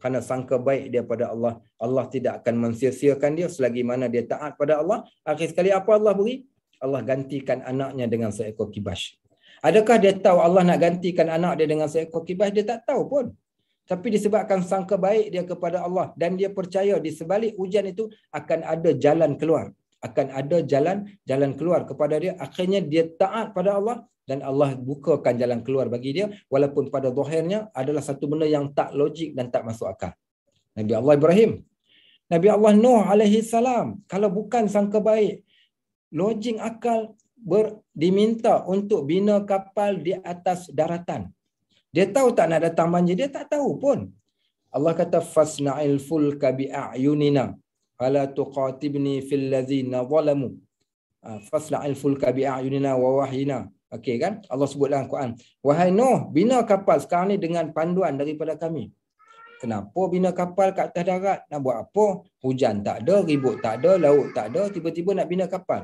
kerana sangka baik dia pada Allah. Allah tidak akan mensia dia selagi mana dia taat pada Allah. Akhir sekali apa Allah beri? Allah gantikan anaknya dengan seekor kibas. Adakah dia tahu Allah nak gantikan anak dia dengan seekor kibas? Dia tak tahu pun. Tapi disebabkan sangka baik dia kepada Allah dan dia percaya di sebalik ujian itu akan ada jalan keluar. Akan ada jalan jalan keluar kepada dia. Akhirnya dia taat pada Allah dan Allah bukakan jalan keluar bagi dia walaupun pada zahirnya adalah satu benda yang tak logik dan tak masuk akal. Nabi Allah Ibrahim. Nabi Allah Nuh alaihi salam kalau bukan sangka baik logik akal ber, diminta untuk bina kapal di atas daratan. Dia tahu tak nak datang banjir dia tak tahu pun. Allah kata fasna'il fulka bi a'yunina ala tuqatibni fil ladzina zalamu. Ah, Fasla'il fulka bi a'yunina wa wahina. Okey kan? Allah sebut dalam Quran, "Wahai Nuh, bina kapal sekarang ni dengan panduan daripada kami." Kenapa bina kapal kat atas darat? Nak buat apa? Hujan tak ada, ribut tak ada, laut tak ada, tiba-tiba nak bina kapal.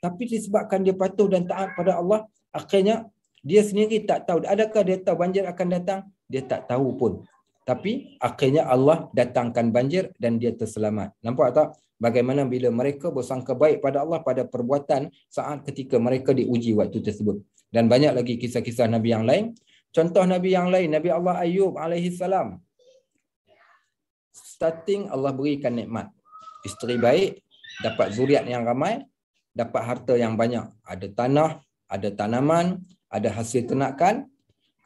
Tapi disebabkan dia patuh dan taat pada Allah, akhirnya dia sendiri tak tahu. Adakah dia tahu banjir akan datang? Dia tak tahu pun tapi akhirnya Allah datangkan banjir dan dia terselamat. Nampak tak bagaimana bila mereka bersangka baik pada Allah pada perbuatan saat ketika mereka diuji waktu tersebut. Dan banyak lagi kisah-kisah Nabi yang lain. Contoh Nabi yang lain, Nabi Allah Ayub alaihi salam. Starting Allah berikan nikmat. Isteri baik, dapat zuriat yang ramai, dapat harta yang banyak. Ada tanah, ada tanaman, ada hasil ternakan.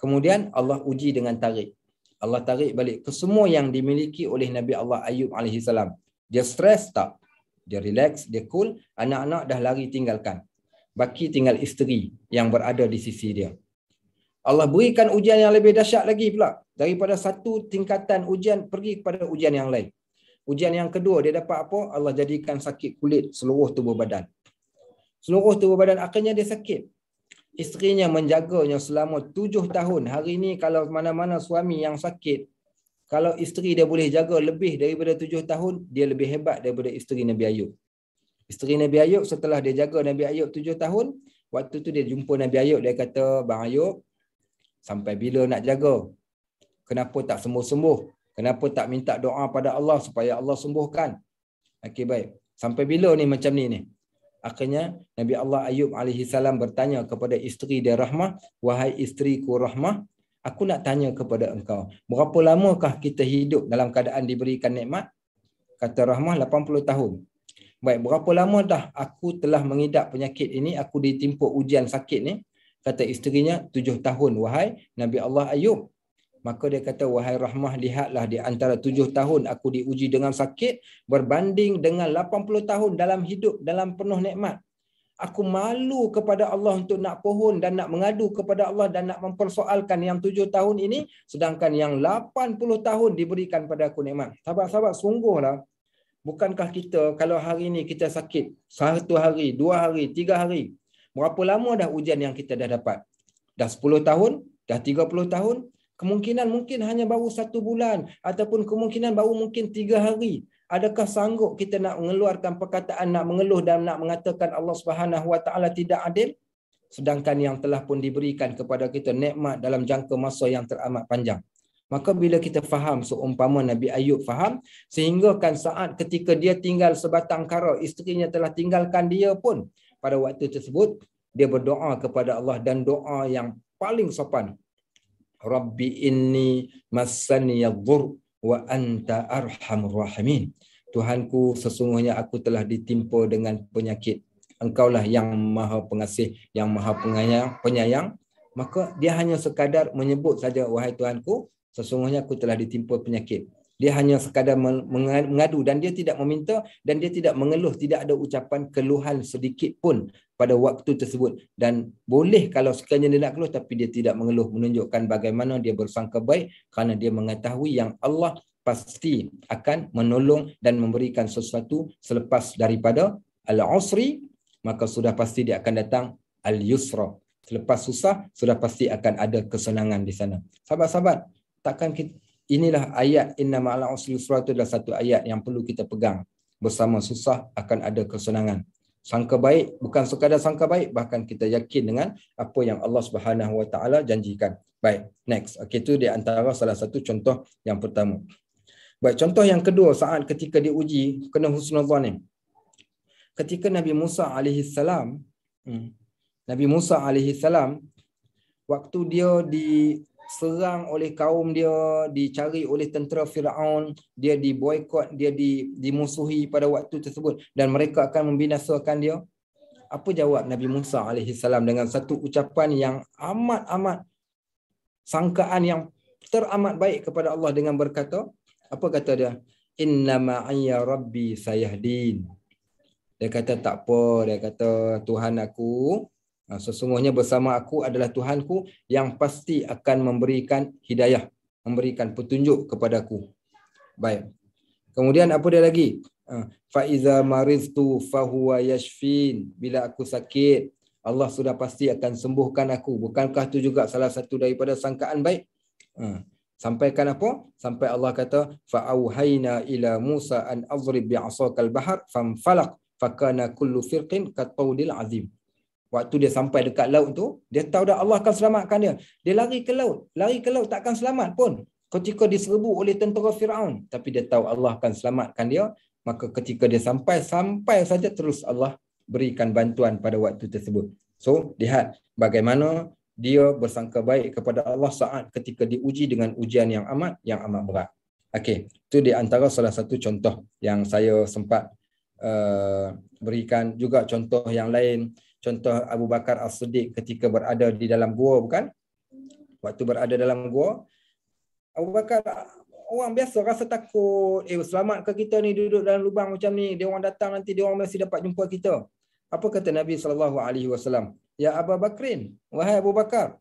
Kemudian Allah uji dengan tarik. Allah tarik balik ke semua yang dimiliki oleh Nabi Allah Ayub alaihi salam. Dia stres tak? Dia relax, dia cool, anak-anak dah lari tinggalkan. Baki tinggal isteri yang berada di sisi dia. Allah berikan ujian yang lebih dahsyat lagi pula. Daripada satu tingkatan ujian pergi kepada ujian yang lain. Ujian yang kedua dia dapat apa? Allah jadikan sakit kulit seluruh tubuh badan. Seluruh tubuh badan akhirnya dia sakit isterinya menjaganya selama tujuh tahun. Hari ini kalau mana-mana suami yang sakit, kalau isteri dia boleh jaga lebih daripada tujuh tahun, dia lebih hebat daripada isteri Nabi Ayub. Isteri Nabi Ayub setelah dia jaga Nabi Ayub tujuh tahun, waktu tu dia jumpa Nabi Ayub, dia kata, Bang Ayub, sampai bila nak jaga? Kenapa tak sembuh-sembuh? Kenapa tak minta doa pada Allah supaya Allah sembuhkan? Okay baik. Sampai bila ni macam ni ni? Akhirnya Nabi Allah Ayub alaihi salam bertanya kepada isteri dia Rahmah, "Wahai isteriku Rahmah, aku nak tanya kepada engkau, berapa lamakah kita hidup dalam keadaan diberikan nikmat?" Kata Rahmah, "80 tahun." Baik, berapa lama dah aku telah mengidap penyakit ini, aku ditimpa ujian sakit ni? Kata isterinya, 7 tahun, wahai Nabi Allah Ayub maka dia kata wahai rahmah lihatlah di antara tujuh tahun aku diuji dengan sakit berbanding dengan lapan puluh tahun dalam hidup dalam penuh nikmat aku malu kepada Allah untuk nak pohon dan nak mengadu kepada Allah dan nak mempersoalkan yang tujuh tahun ini sedangkan yang lapan puluh tahun diberikan kepada aku nikmat sahabat-sahabat sungguhlah bukankah kita kalau hari ini kita sakit satu hari dua hari tiga hari berapa lama dah ujian yang kita dah dapat dah sepuluh tahun dah tiga puluh tahun kemungkinan mungkin hanya baru satu bulan ataupun kemungkinan baru mungkin tiga hari adakah sanggup kita nak mengeluarkan perkataan nak mengeluh dan nak mengatakan Allah Subhanahu wa taala tidak adil sedangkan yang telah pun diberikan kepada kita nikmat dalam jangka masa yang teramat panjang maka bila kita faham seumpama Nabi Ayub faham sehinggakan saat ketika dia tinggal sebatang kara isterinya telah tinggalkan dia pun pada waktu tersebut dia berdoa kepada Allah dan doa yang paling sopan Rabbi inni massani yadhur wa anta arham rahimin. Tuhanku sesungguhnya aku telah ditimpa dengan penyakit. engkau lah yang maha pengasih, yang maha penyayang, penyayang. Maka dia hanya sekadar menyebut saja wahai Tuhanku, sesungguhnya aku telah ditimpa penyakit dia hanya sekadar mengadu dan dia tidak meminta dan dia tidak mengeluh tidak ada ucapan keluhan sedikit pun pada waktu tersebut dan boleh kalau sekiranya dia nak keluh tapi dia tidak mengeluh menunjukkan bagaimana dia bersangka baik kerana dia mengetahui yang Allah pasti akan menolong dan memberikan sesuatu selepas daripada al-usri maka sudah pasti dia akan datang al-yusra selepas susah sudah pasti akan ada kesenangan di sana sahabat-sahabat takkan kita Inilah ayat inna ma'ala usul usra itu adalah satu ayat yang perlu kita pegang. Bersama susah akan ada kesenangan. Sangka baik bukan sekadar sangka baik bahkan kita yakin dengan apa yang Allah Subhanahu Wa Taala janjikan. Baik, next. Okey itu di antara salah satu contoh yang pertama. Baik, contoh yang kedua saat ketika diuji kena husnul zan Ketika Nabi Musa alaihi salam hmm, Nabi Musa alaihi salam waktu dia di diserang oleh kaum dia, dicari oleh tentera Firaun, dia diboikot, dia dimusuhi pada waktu tersebut dan mereka akan membinasakan dia. Apa jawab Nabi Musa alaihi salam dengan satu ucapan yang amat-amat sangkaan yang teramat baik kepada Allah dengan berkata, apa kata dia? Inna ma'iyya rabbi sayahdin. Dia kata tak apa, dia kata Tuhan aku Ah, sesungguhnya bersama aku adalah Tuhanku yang pasti akan memberikan hidayah, memberikan petunjuk kepadaku. Baik. Kemudian apa dia lagi? Ah, Faiza iza maristu fahuayashfin Bila aku sakit, Allah sudah pasti akan sembuhkan aku. Bukankah itu juga salah satu daripada sangkaan baik? Ah, sampaikan apa? Sampai Allah kata, fa auhayna ila Musa an azrib bi'asaka al-bahr famfalaq fakana kullu firqin katawdil azim. Waktu dia sampai dekat laut tu, dia tahu dah Allah akan selamatkan dia. Dia lari ke laut. Lari ke laut takkan selamat pun. Ketika diserbu oleh tentera Fir'aun. Tapi dia tahu Allah akan selamatkan dia. Maka ketika dia sampai, sampai saja terus Allah berikan bantuan pada waktu tersebut. So, lihat bagaimana dia bersangka baik kepada Allah saat ketika diuji dengan ujian yang amat yang amat berat. Okey, itu di antara salah satu contoh yang saya sempat uh, berikan juga contoh yang lain contoh Abu Bakar As-Siddiq ketika berada di dalam gua bukan waktu berada dalam gua Abu Bakar orang biasa rasa takut eh selamat ke kita ni duduk dalam lubang macam ni dia orang datang nanti dia orang mesti dapat jumpa kita apa kata Nabi saw? ya Abu Bakrin wahai Abu Bakar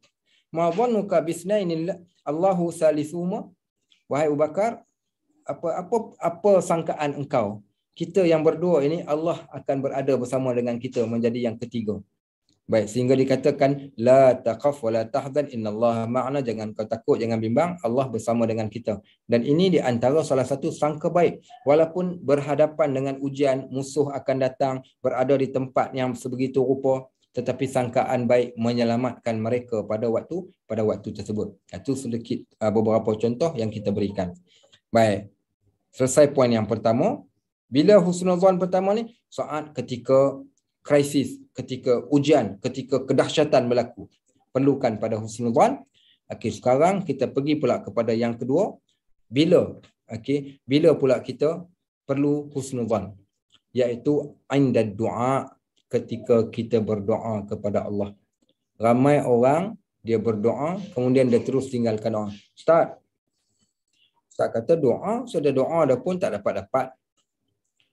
ma dhannuka bisnaini Allahu salisuma wahai Abu Bakar apa apa apa sangkaan engkau kita yang berdua ini Allah akan berada bersama dengan kita menjadi yang ketiga. Baik, sehingga dikatakan la taqaf wa la tahzan innallaha ma'ana jangan kau takut jangan bimbang Allah bersama dengan kita. Dan ini di antara salah satu sangka baik walaupun berhadapan dengan ujian musuh akan datang berada di tempat yang sebegitu rupa tetapi sangkaan baik menyelamatkan mereka pada waktu pada waktu tersebut. Itu sedikit uh, beberapa contoh yang kita berikan. Baik. Selesai poin yang pertama, bila husnuzan pertama ni saat ketika krisis, ketika ujian, ketika kedahsyatan berlaku. Perlukan pada husnuzan. Okey, sekarang kita pergi pula kepada yang kedua. Bila? Okey, bila pula kita perlu husnuzan? Iaitu inda doa ketika kita berdoa kepada Allah. Ramai orang dia berdoa kemudian dia terus tinggalkan doa. Ustaz, Ustaz kata doa, sudah doa dah pun tak dapat-dapat.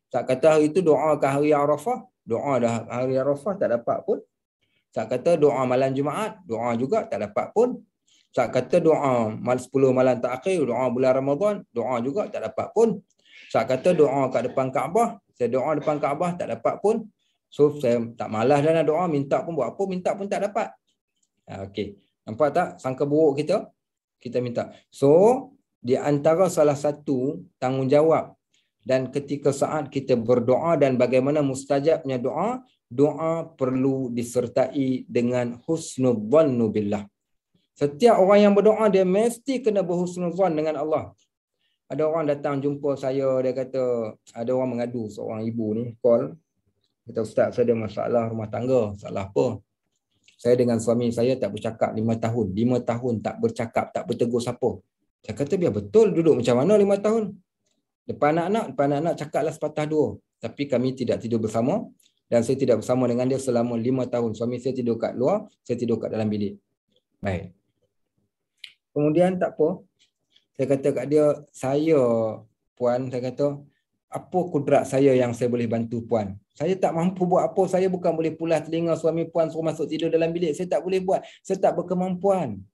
Saat kata hari itu doa ke hari Arafah, doa dah hari Arafah tak dapat pun. Saat kata doa malam Jumaat, doa juga tak dapat pun. Saat kata doa mal 10 malam terakhir, doa bulan Ramadan, doa juga tak dapat pun. Saat kata doa kat depan Kaabah, saya doa depan Kaabah tak dapat pun. So saya tak malas dah nak doa, minta pun buat apa, minta pun tak dapat. Ha, okay, Nampak tak sangka buruk kita? Kita minta. So di antara salah satu tanggungjawab dan ketika saat kita berdoa dan bagaimana mustajabnya doa, doa perlu disertai dengan husnudzannu billah. Setiap orang yang berdoa dia mesti kena berhusnul berhusnuzan dengan Allah. Ada orang datang jumpa saya dia kata ada orang mengadu seorang ibu ni call kata ustaz saya ada masalah rumah tangga, salah apa? Saya dengan suami saya tak bercakap 5 tahun, 5 tahun tak bercakap, tak bertegur siapa. Saya kata biar betul duduk macam mana 5 tahun? Depan anak-anak, depan anak-anak cakaplah sepatah dua. Tapi kami tidak tidur bersama. Dan saya tidak bersama dengan dia selama lima tahun. Suami saya tidur kat luar, saya tidur kat dalam bilik. Baik. Kemudian tak apa. Saya kata kat dia, saya puan, saya kata, apa kudrat saya yang saya boleh bantu puan? Saya tak mampu buat apa, saya bukan boleh pulas telinga suami puan suruh masuk tidur dalam bilik. Saya tak boleh buat, saya tak berkemampuan.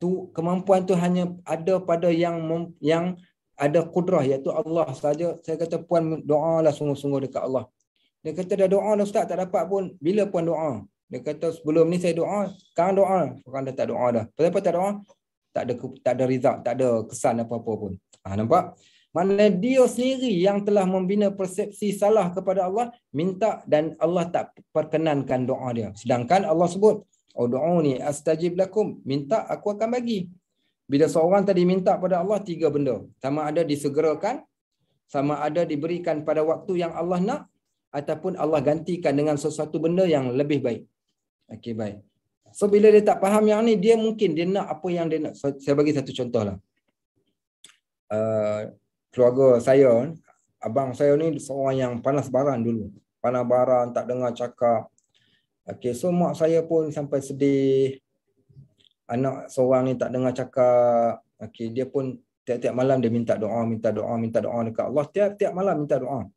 Tu, kemampuan tu hanya ada pada yang yang ada kudrah iaitu Allah saja. Saya kata puan doa lah sungguh-sungguh dekat Allah. Dia kata dah doa dah ustaz tak dapat pun. Bila puan doa? Dia kata sebelum ni saya doa, sekarang doa. Sekarang dah tak doa dah. Pasal apa tak doa? Tak ada tak ada result, tak ada kesan apa-apa pun. Ha, nampak? Maknanya dia sendiri yang telah membina persepsi salah kepada Allah, minta dan Allah tak perkenankan doa dia. Sedangkan Allah sebut, oh, doa Udu'uni astajib lakum. Minta aku akan bagi. Bila seorang tadi minta pada Allah tiga benda. Sama ada disegerakan, sama ada diberikan pada waktu yang Allah nak ataupun Allah gantikan dengan sesuatu benda yang lebih baik. Okey baik. So bila dia tak faham yang ni dia mungkin dia nak apa yang dia nak. So, saya bagi satu contohlah. Uh, keluarga saya abang saya ni seorang yang panas baran dulu. Panas baran tak dengar cakap. Okey so mak saya pun sampai sedih anak seorang ni tak dengar cakap okey dia pun tiap-tiap malam dia minta doa minta doa minta doa dekat Allah tiap-tiap malam minta doa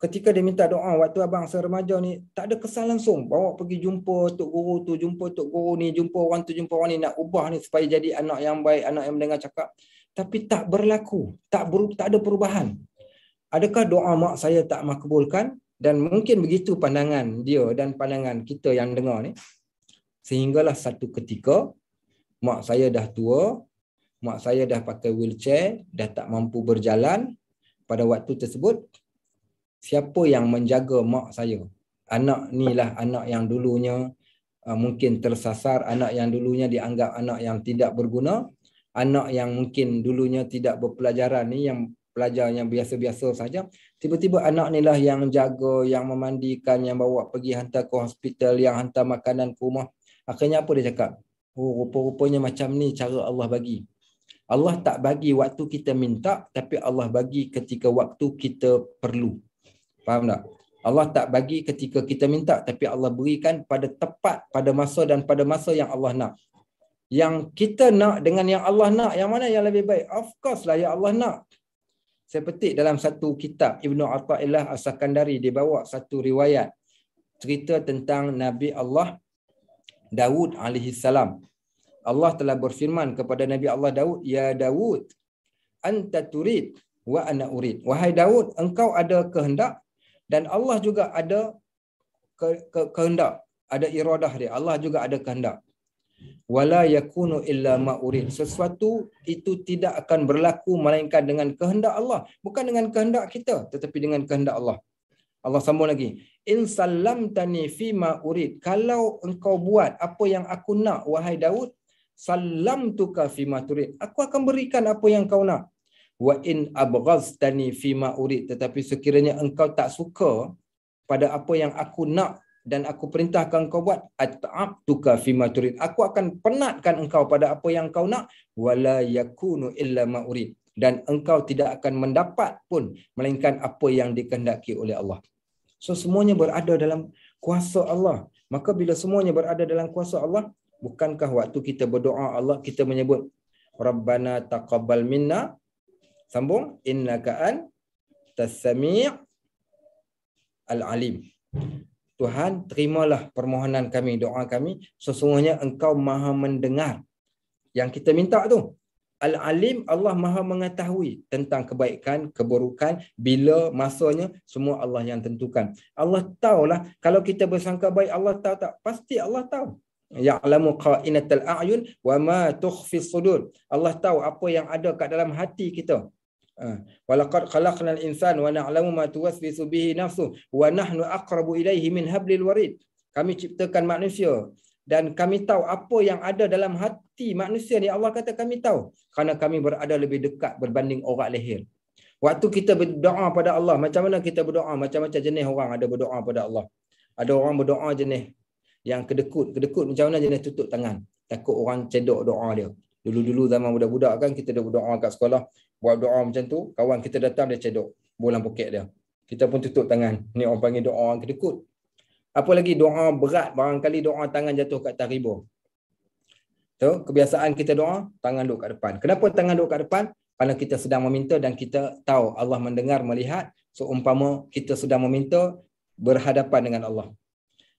ketika dia minta doa waktu abang remaja ni tak ada kesan langsung bawa pergi jumpa tok guru tu jumpa tok guru ni jumpa orang tu jumpa orang ni nak ubah ni supaya jadi anak yang baik anak yang mendengar cakap tapi tak berlaku tak ber, tak ada perubahan adakah doa mak saya tak makbulkan dan mungkin begitu pandangan dia dan pandangan kita yang dengar ni Sehinggalah satu ketika mak saya dah tua, mak saya dah pakai wheelchair, dah tak mampu berjalan pada waktu tersebut. Siapa yang menjaga mak saya? Anak ni lah anak yang dulunya uh, mungkin tersasar, anak yang dulunya dianggap anak yang tidak berguna, anak yang mungkin dulunya tidak berpelajaran ni yang pelajar yang biasa-biasa saja. Tiba-tiba anak ni lah yang jaga, yang memandikan, yang bawa pergi hantar ke hospital, yang hantar makanan ke rumah. Akhirnya apa dia cakap? Oh, rupa-rupanya macam ni cara Allah bagi. Allah tak bagi waktu kita minta, tapi Allah bagi ketika waktu kita perlu. Faham tak? Allah tak bagi ketika kita minta, tapi Allah berikan pada tepat, pada masa dan pada masa yang Allah nak. Yang kita nak dengan yang Allah nak, yang mana yang lebih baik? Of course lah yang Allah nak. Saya petik dalam satu kitab Ibnu Athaillah As-Sakandari dia bawa satu riwayat cerita tentang Nabi Allah Daud alaihi salam. Allah telah berfirman kepada Nabi Allah Daud, "Ya Daud, anta turid wa ana urid." Wahai Daud, engkau ada kehendak dan Allah juga ada ke- ke- kehendak, ada iradah dia. Allah juga ada kehendak. Wala yakunu illa ma urid. Sesuatu itu tidak akan berlaku melainkan dengan kehendak Allah, bukan dengan kehendak kita, tetapi dengan kehendak Allah. Allah sambung lagi, in tani fima urid kalau engkau buat apa yang aku nak wahai Daud salamtuka fima turid aku akan berikan apa yang kau nak wa in tani fima urid tetapi sekiranya engkau tak suka pada apa yang aku nak dan aku perintahkan kau buat at'abtuka fima turid aku akan penatkan engkau pada apa yang kau nak wala yakunu illa ma urid dan engkau tidak akan mendapat pun melainkan apa yang dikehendaki oleh Allah So semuanya berada dalam kuasa Allah. Maka bila semuanya berada dalam kuasa Allah, bukankah waktu kita berdoa Allah kita menyebut Rabbana taqabbal minna sambung innaka an tasami' al alim. Tuhan terimalah permohonan kami, doa kami. Sesungguhnya engkau maha mendengar yang kita minta tu. Al-Alim Allah Maha mengetahui tentang kebaikan, keburukan, bila masanya semua Allah yang tentukan. Allah tahulah kalau kita bersangka baik Allah tahu tak? Pasti Allah tahu. Ya'lamu qa'inatal a'yun wa ma tukhfi sudur. Allah tahu apa yang ada kat dalam hati kita. Ha. Wa laqad al-insan wa na'lamu ma tuwaswisu bihi nafsu wa nahnu aqrabu ilaihi min hablil warid. Kami ciptakan manusia dan kami tahu apa yang ada dalam hati manusia ni Allah kata kami tahu kerana kami berada lebih dekat berbanding orang leher waktu kita berdoa pada Allah macam mana kita berdoa macam-macam jenis orang ada berdoa pada Allah ada orang berdoa jenis yang kedekut kedekut macam mana jenis tutup tangan takut orang cedok doa dia dulu-dulu zaman budak-budak kan kita dah berdoa kat sekolah buat doa macam tu kawan kita datang dia cedok bulan poket dia kita pun tutup tangan ni orang panggil doa orang kedekut apa lagi doa berat barangkali doa tangan jatuh kat atas ribu. Tu kebiasaan kita doa tangan duduk kat depan. Kenapa tangan duduk kat depan? Kerana kita sedang meminta dan kita tahu Allah mendengar melihat So so, kita sedang meminta berhadapan dengan Allah.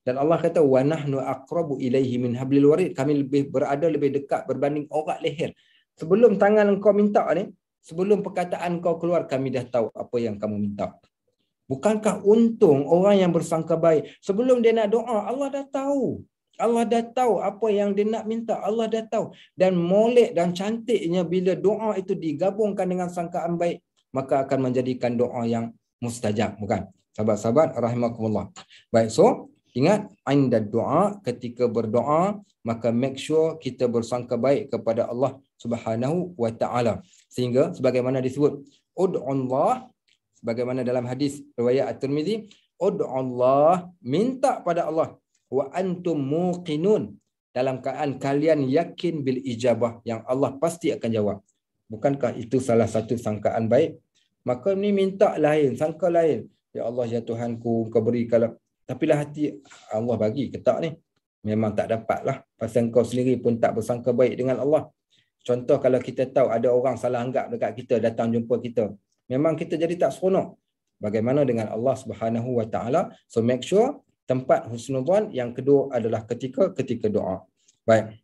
Dan Allah kata wa nahnu aqrabu ilaihi min hablil warid. Kami lebih berada lebih dekat berbanding orak leher. Sebelum tangan kau minta ni, sebelum perkataan kau keluar kami dah tahu apa yang kamu minta. Bukankah untung orang yang bersangka baik? Sebelum dia nak doa, Allah dah tahu. Allah dah tahu apa yang dia nak minta. Allah dah tahu. Dan molek dan cantiknya bila doa itu digabungkan dengan sangkaan baik, maka akan menjadikan doa yang mustajab. Bukan? Sahabat-sahabat, rahimahkumullah. Baik, so ingat, anda doa ketika berdoa, maka make sure kita bersangka baik kepada Allah Subhanahu wa taala sehingga sebagaimana disebut ud'u Allah sebagaimana dalam hadis riwayat At-Tirmizi, Allah minta pada Allah wa antum muqinun." Dalam keadaan kalian yakin bil ijabah yang Allah pasti akan jawab. Bukankah itu salah satu sangkaan baik? Maka ni minta lain, sangka lain. Ya Allah, ya Tuhanku, kau beri kalau tapi lah hati Allah bagi ke tak ni? Memang tak dapat lah. Pasal kau sendiri pun tak bersangka baik dengan Allah. Contoh kalau kita tahu ada orang salah anggap dekat kita, datang jumpa kita memang kita jadi tak seronok. Bagaimana dengan Allah Subhanahu Wa Taala? So make sure tempat husnuzan yang kedua adalah ketika ketika doa. Baik.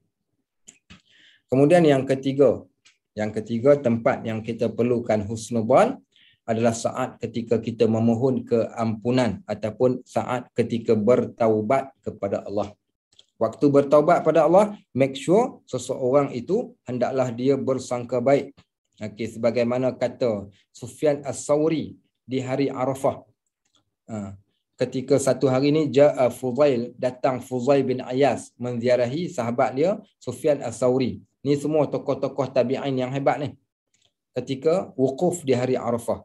Kemudian yang ketiga, yang ketiga tempat yang kita perlukan husnuzan adalah saat ketika kita memohon keampunan ataupun saat ketika bertaubat kepada Allah. Waktu bertaubat kepada Allah, make sure seseorang itu hendaklah dia bersangka baik Okey, sebagaimana kata Sufyan As-Sawri di hari Arafah. Ha, ketika satu hari ni Ja'a Fudail datang Fudail bin Ayas menziarahi sahabat dia Sufyan As-Sawri. Ni semua tokoh-tokoh tabi'in yang hebat ni. Ketika wukuf di hari Arafah.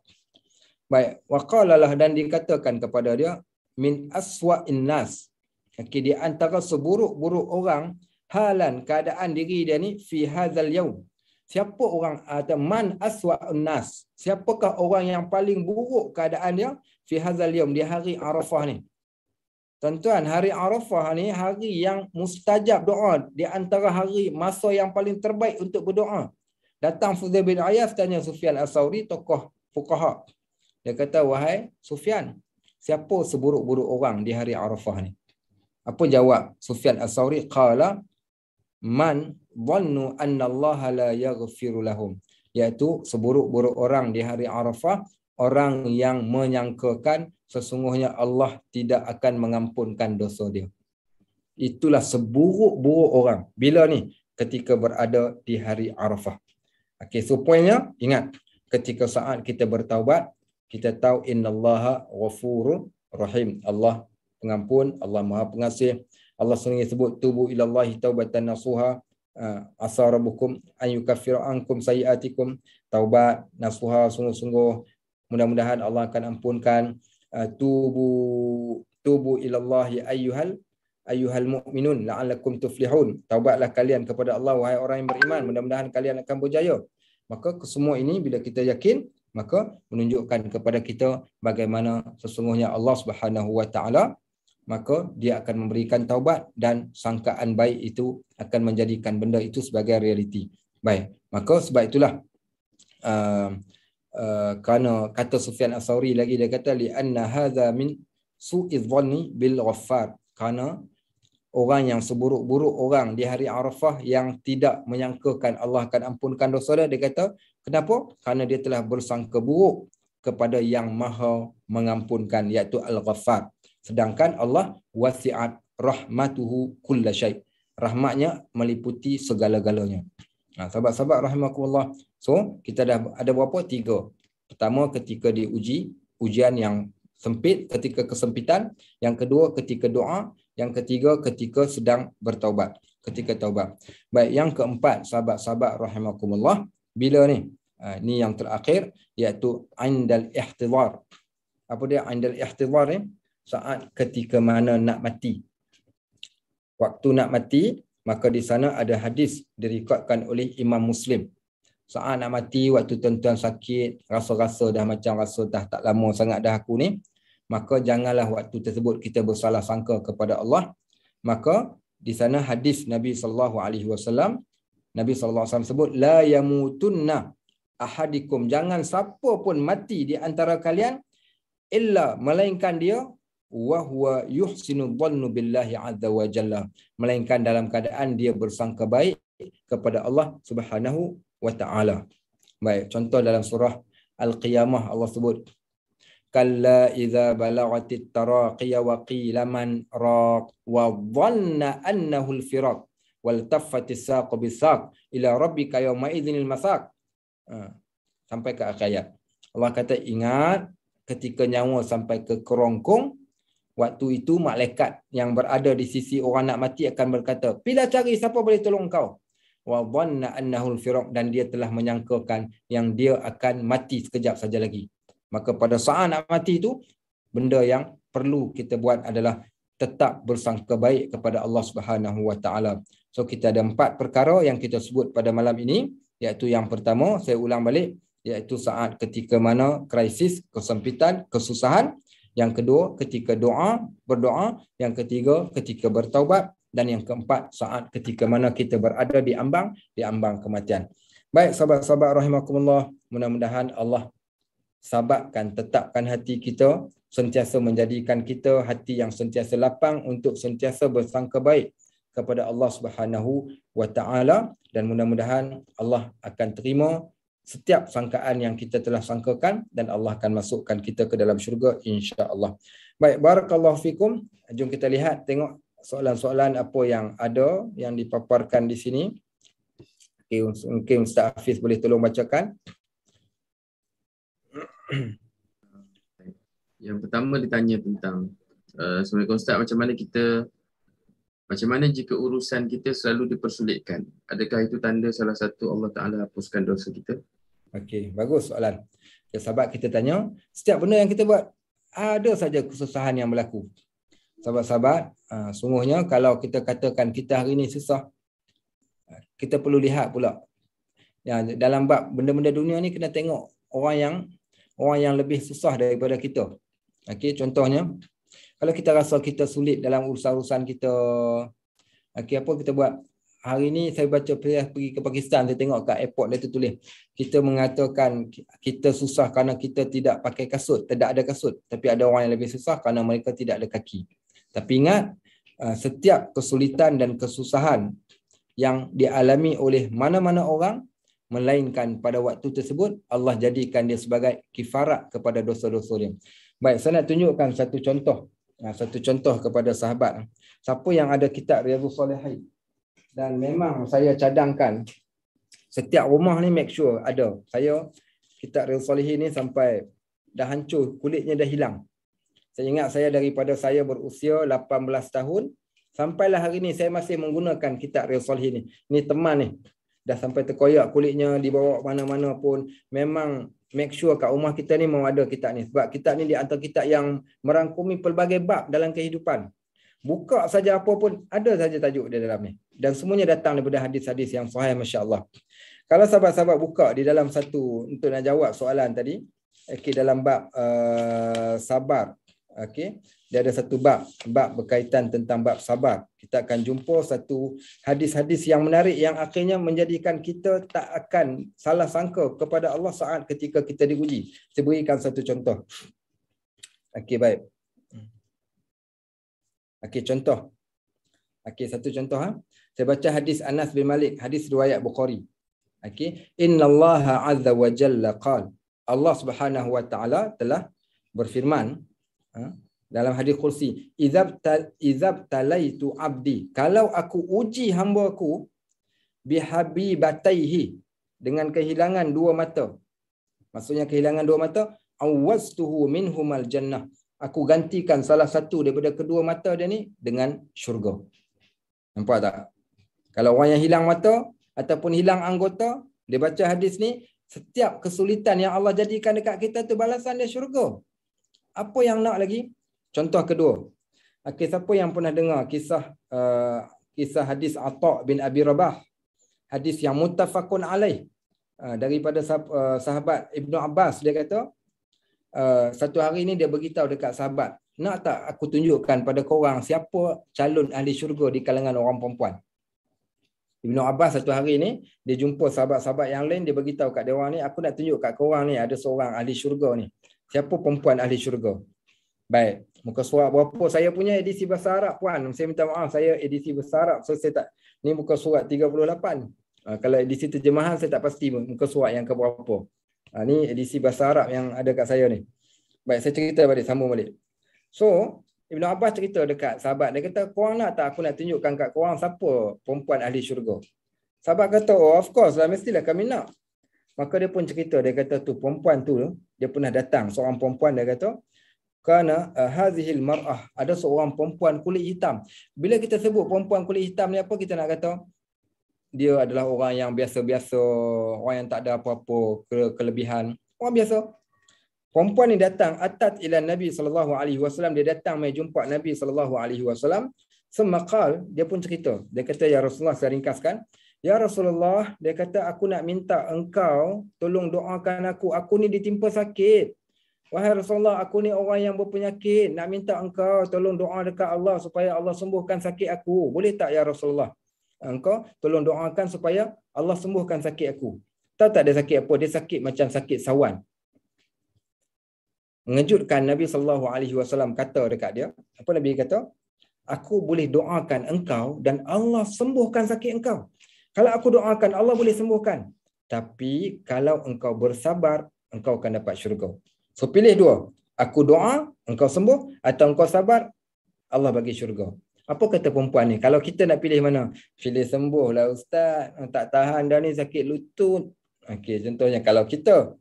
Baik, waqalalah dan dikatakan kepada dia min aswa innas. Okey, di antara seburuk-buruk orang halan keadaan diri dia ni fi hadzal yaum siapa orang atau man aswa nas siapakah orang yang paling buruk keadaan dia fi hazal yaum di hari arafah ni tuan-tuan hari arafah ni hari yang mustajab doa di antara hari masa yang paling terbaik untuk berdoa datang Fuzail bin Ayas tanya Sufyan as sawri tokoh fuqaha dia kata wahai Sufyan siapa seburuk-buruk orang di hari arafah ni apa jawab Sufyan as sawri qala man dhannu anna Allah la yaghfiru lahum iaitu seburuk-buruk orang di hari Arafah orang yang menyangkakan sesungguhnya Allah tidak akan mengampunkan dosa dia itulah seburuk-buruk orang bila ni ketika berada di hari Arafah okey so poinnya ingat ketika saat kita bertaubat kita tahu innallaha ghafurur rahim Allah pengampun Allah Maha pengasih Allah sering sebut tubu ilallahi taubatan nasuha ah, asa rabbukum an yukaffira ankum sayiatikum taubat nasuha sungguh-sungguh mudah-mudahan Allah akan ampunkan ah, tubu tubu ilallahi ayyuhal ayyuhal mu'minun la'allakum tuflihun taubatlah kalian kepada Allah wahai orang yang beriman mudah-mudahan kalian akan berjaya maka semua ini bila kita yakin maka menunjukkan kepada kita bagaimana sesungguhnya Allah Subhanahu wa taala maka dia akan memberikan taubat dan sangkaan baik itu akan menjadikan benda itu sebagai realiti. Baik, maka sebab itulah uh, uh, kerana kata Sufyan Asauri lagi dia kata li anna hadza min su'iz dhanni bil ghaffar kerana orang yang seburuk-buruk orang di hari Arafah yang tidak menyangkakan Allah akan ampunkan dosa dia, dia kata kenapa? Kerana dia telah bersangka buruk kepada yang maha mengampunkan iaitu Al-Ghaffar. Sedangkan Allah wasi'at rahmatuhu kulla syai. Rahmatnya meliputi segala-galanya. Nah, ha, sahabat-sahabat rahimakumullah. So, kita dah ada berapa? Tiga. Pertama ketika diuji, ujian yang sempit ketika kesempitan, yang kedua ketika doa, yang ketiga ketika sedang bertaubat, ketika taubat. Baik, yang keempat sahabat-sahabat rahimakumullah, bila ni? Ha, ni yang terakhir iaitu indal ihtidhar. Apa dia indal ihtidhar ni? saat ketika mana nak mati. Waktu nak mati, maka di sana ada hadis direkodkan oleh Imam Muslim. Saat nak mati, waktu tuan-tuan sakit, rasa-rasa dah macam rasa dah tak lama sangat dah aku ni, maka janganlah waktu tersebut kita bersalah sangka kepada Allah. Maka di sana hadis Nabi saw. Nabi saw. sebut la yamutunna ahadikum jangan siapa pun mati di antara kalian illa melainkan dia wa huwa yuhsinu dhannu billahi azza wa jalla melainkan dalam keadaan dia bersangka baik kepada Allah Subhanahu wa taala. Baik, contoh dalam surah Al-Qiyamah Allah sebut kalla idza balagati taraqiya wa qila man raq wa dhanna annahu al-firaq wal taffati saqu bisaq ila rabbika yawma idzinil masaq. Ha, sampai ke akhir ayat. Allah kata ingat ketika nyawa sampai ke kerongkong Waktu itu malaikat yang berada di sisi orang nak mati akan berkata, "Pilah cari siapa boleh tolong kau." Wa dhanna annahul firaq dan dia telah menyangkakan yang dia akan mati sekejap saja lagi. Maka pada saat nak mati itu, benda yang perlu kita buat adalah tetap bersangka baik kepada Allah Subhanahu wa taala. So kita ada empat perkara yang kita sebut pada malam ini, iaitu yang pertama, saya ulang balik, iaitu saat ketika mana krisis, kesempitan, kesusahan, yang kedua ketika doa berdoa yang ketiga ketika bertaubat dan yang keempat saat ketika mana kita berada di ambang di ambang kematian baik sahabat-sahabat rahimakumullah mudah-mudahan Allah sabatkan tetapkan hati kita sentiasa menjadikan kita hati yang sentiasa lapang untuk sentiasa bersangka baik kepada Allah Subhanahu wa dan mudah-mudahan Allah akan terima setiap sangkaan yang kita telah sangkakan dan Allah akan masukkan kita ke dalam syurga insya-Allah. Baik, barakallahu fikum. Jom kita lihat tengok soalan-soalan apa yang ada yang dipaparkan di sini. Okay, mungkin Ustaz Hafiz boleh tolong bacakan. Yang pertama ditanya tentang uh, Assalamualaikum Ustaz, macam mana kita macam mana jika urusan kita selalu dipersulitkan? Adakah itu tanda salah satu Allah Ta'ala hapuskan dosa kita? Okey, bagus soalan. Ya, sahabat kita tanya, setiap benda yang kita buat, ada saja kesusahan yang berlaku. Sahabat-sahabat, ah, sungguhnya kalau kita katakan kita hari ini susah, ah, kita perlu lihat pula. Ya, dalam bab benda-benda dunia ni kena tengok orang yang orang yang lebih susah daripada kita. Okey, contohnya, kalau kita rasa kita sulit dalam urusan-urusan kita, okey apa kita buat? hari ni saya baca perias pergi ke Pakistan saya tengok kat airport dia tertulis kita mengatakan kita susah kerana kita tidak pakai kasut tidak ada kasut tapi ada orang yang lebih susah kerana mereka tidak ada kaki tapi ingat eh, setiap kesulitan dan kesusahan yang dialami oleh mana-mana orang melainkan pada waktu tersebut Allah jadikan dia sebagai kifarat kepada dosa-dosa dia baik saya nak tunjukkan satu contoh satu contoh kepada sahabat siapa yang ada kitab Riyadhus Salihin dan memang saya cadangkan setiap rumah ni make sure ada. Saya kitab Riyadhus Salihin ni sampai dah hancur, kulitnya dah hilang. Saya ingat saya daripada saya berusia 18 tahun sampailah hari ni saya masih menggunakan kitab Riyadhus Salihin ni. Ni teman ni dah sampai terkoyak kulitnya dibawa mana-mana pun memang make sure kat rumah kita ni mau ada kitab ni sebab kitab ni di antara kitab yang merangkumi pelbagai bab dalam kehidupan. Buka saja apa pun ada saja tajuk dia dalam ni dan semuanya datang daripada hadis-hadis yang sahih masya-Allah. Kalau sahabat-sahabat buka di dalam satu untuk nak jawab soalan tadi, okey dalam bab uh, sabar, okey, dia ada satu bab, bab berkaitan tentang bab sabar. Kita akan jumpa satu hadis-hadis yang menarik yang akhirnya menjadikan kita tak akan salah sangka kepada Allah saat ketika kita diuji. Saya berikan satu contoh. Okey, baik. Okey, contoh. Okey, satu contoh. Ha? Saya baca hadis Anas bin Malik, hadis riwayat Bukhari. Okey, innallaha azza wa jalla qal. Allah Subhanahu wa taala telah berfirman ha, dalam hadis kursi, "Idza idza talaitu abdi, kalau aku uji hamba aku bihabi dengan kehilangan dua mata." Maksudnya kehilangan dua mata, awastuhu minhumal jannah. Aku gantikan salah satu daripada kedua mata dia ni dengan syurga. Nampak tak? Kalau orang yang hilang mata ataupun hilang anggota, dia baca hadis ni, setiap kesulitan yang Allah jadikan dekat kita tu balasan dia syurga. Apa yang nak lagi? Contoh kedua. Okay, siapa yang pernah dengar kisah uh, kisah hadis Atta' bin Abi Rabah? Hadis yang muttafaqun alaih. Uh, daripada sah- uh, sahabat Ibnu Abbas, dia kata, uh, satu hari ni dia beritahu dekat sahabat, nak tak aku tunjukkan pada korang siapa calon ahli syurga di kalangan orang perempuan? Ibnu Abbas satu hari ni dia jumpa sahabat-sahabat yang lain dia bagi tahu kat dia orang ni aku nak tunjuk kat korang ni ada seorang ahli syurga ni. Siapa perempuan ahli syurga? Baik. Muka surat berapa? Saya punya edisi bahasa Arab puan. Saya minta maaf saya edisi bahasa Arab so saya tak ni muka surat 38. Uh, ah, kalau edisi terjemahan saya tak pasti muka surat yang ke berapa. Uh, ah, ni edisi bahasa Arab yang ada kat saya ni. Baik, saya cerita balik sambung balik. So, Ibnu Abbas cerita dekat sahabat dia kata kau nak lah tak aku nak tunjukkan kat kau siapa perempuan ahli syurga. Sahabat kata oh of course lah mestilah kami nak. Maka dia pun cerita dia kata tu perempuan tu dia pernah datang seorang perempuan dia kata kerana eh, hazihil mar'ah ada seorang perempuan kulit hitam. Bila kita sebut perempuan kulit hitam ni apa kita nak kata? Dia adalah orang yang biasa-biasa, orang yang tak ada apa-apa kelebihan. Orang biasa, perempuan ni datang atat ila Nabi sallallahu alaihi wasallam dia datang mai jumpa Nabi sallallahu alaihi wasallam semakal dia pun cerita dia kata ya Rasulullah saya ringkaskan ya Rasulullah dia kata aku nak minta engkau tolong doakan aku aku ni ditimpa sakit wahai Rasulullah aku ni orang yang berpenyakit nak minta engkau tolong doa dekat Allah supaya Allah sembuhkan sakit aku boleh tak ya Rasulullah engkau tolong doakan supaya Allah sembuhkan sakit aku tahu tak ada sakit apa dia sakit macam sakit sawan mengejutkan Nabi sallallahu alaihi wasallam kata dekat dia, apa Nabi kata? Aku boleh doakan engkau dan Allah sembuhkan sakit engkau. Kalau aku doakan Allah boleh sembuhkan. Tapi kalau engkau bersabar, engkau akan dapat syurga. So pilih dua. Aku doa, engkau sembuh atau engkau sabar, Allah bagi syurga. Apa kata perempuan ni? Kalau kita nak pilih mana? Pilih sembuh lah ustaz. Oh, tak tahan dah ni sakit lutut. Okey, contohnya kalau kita.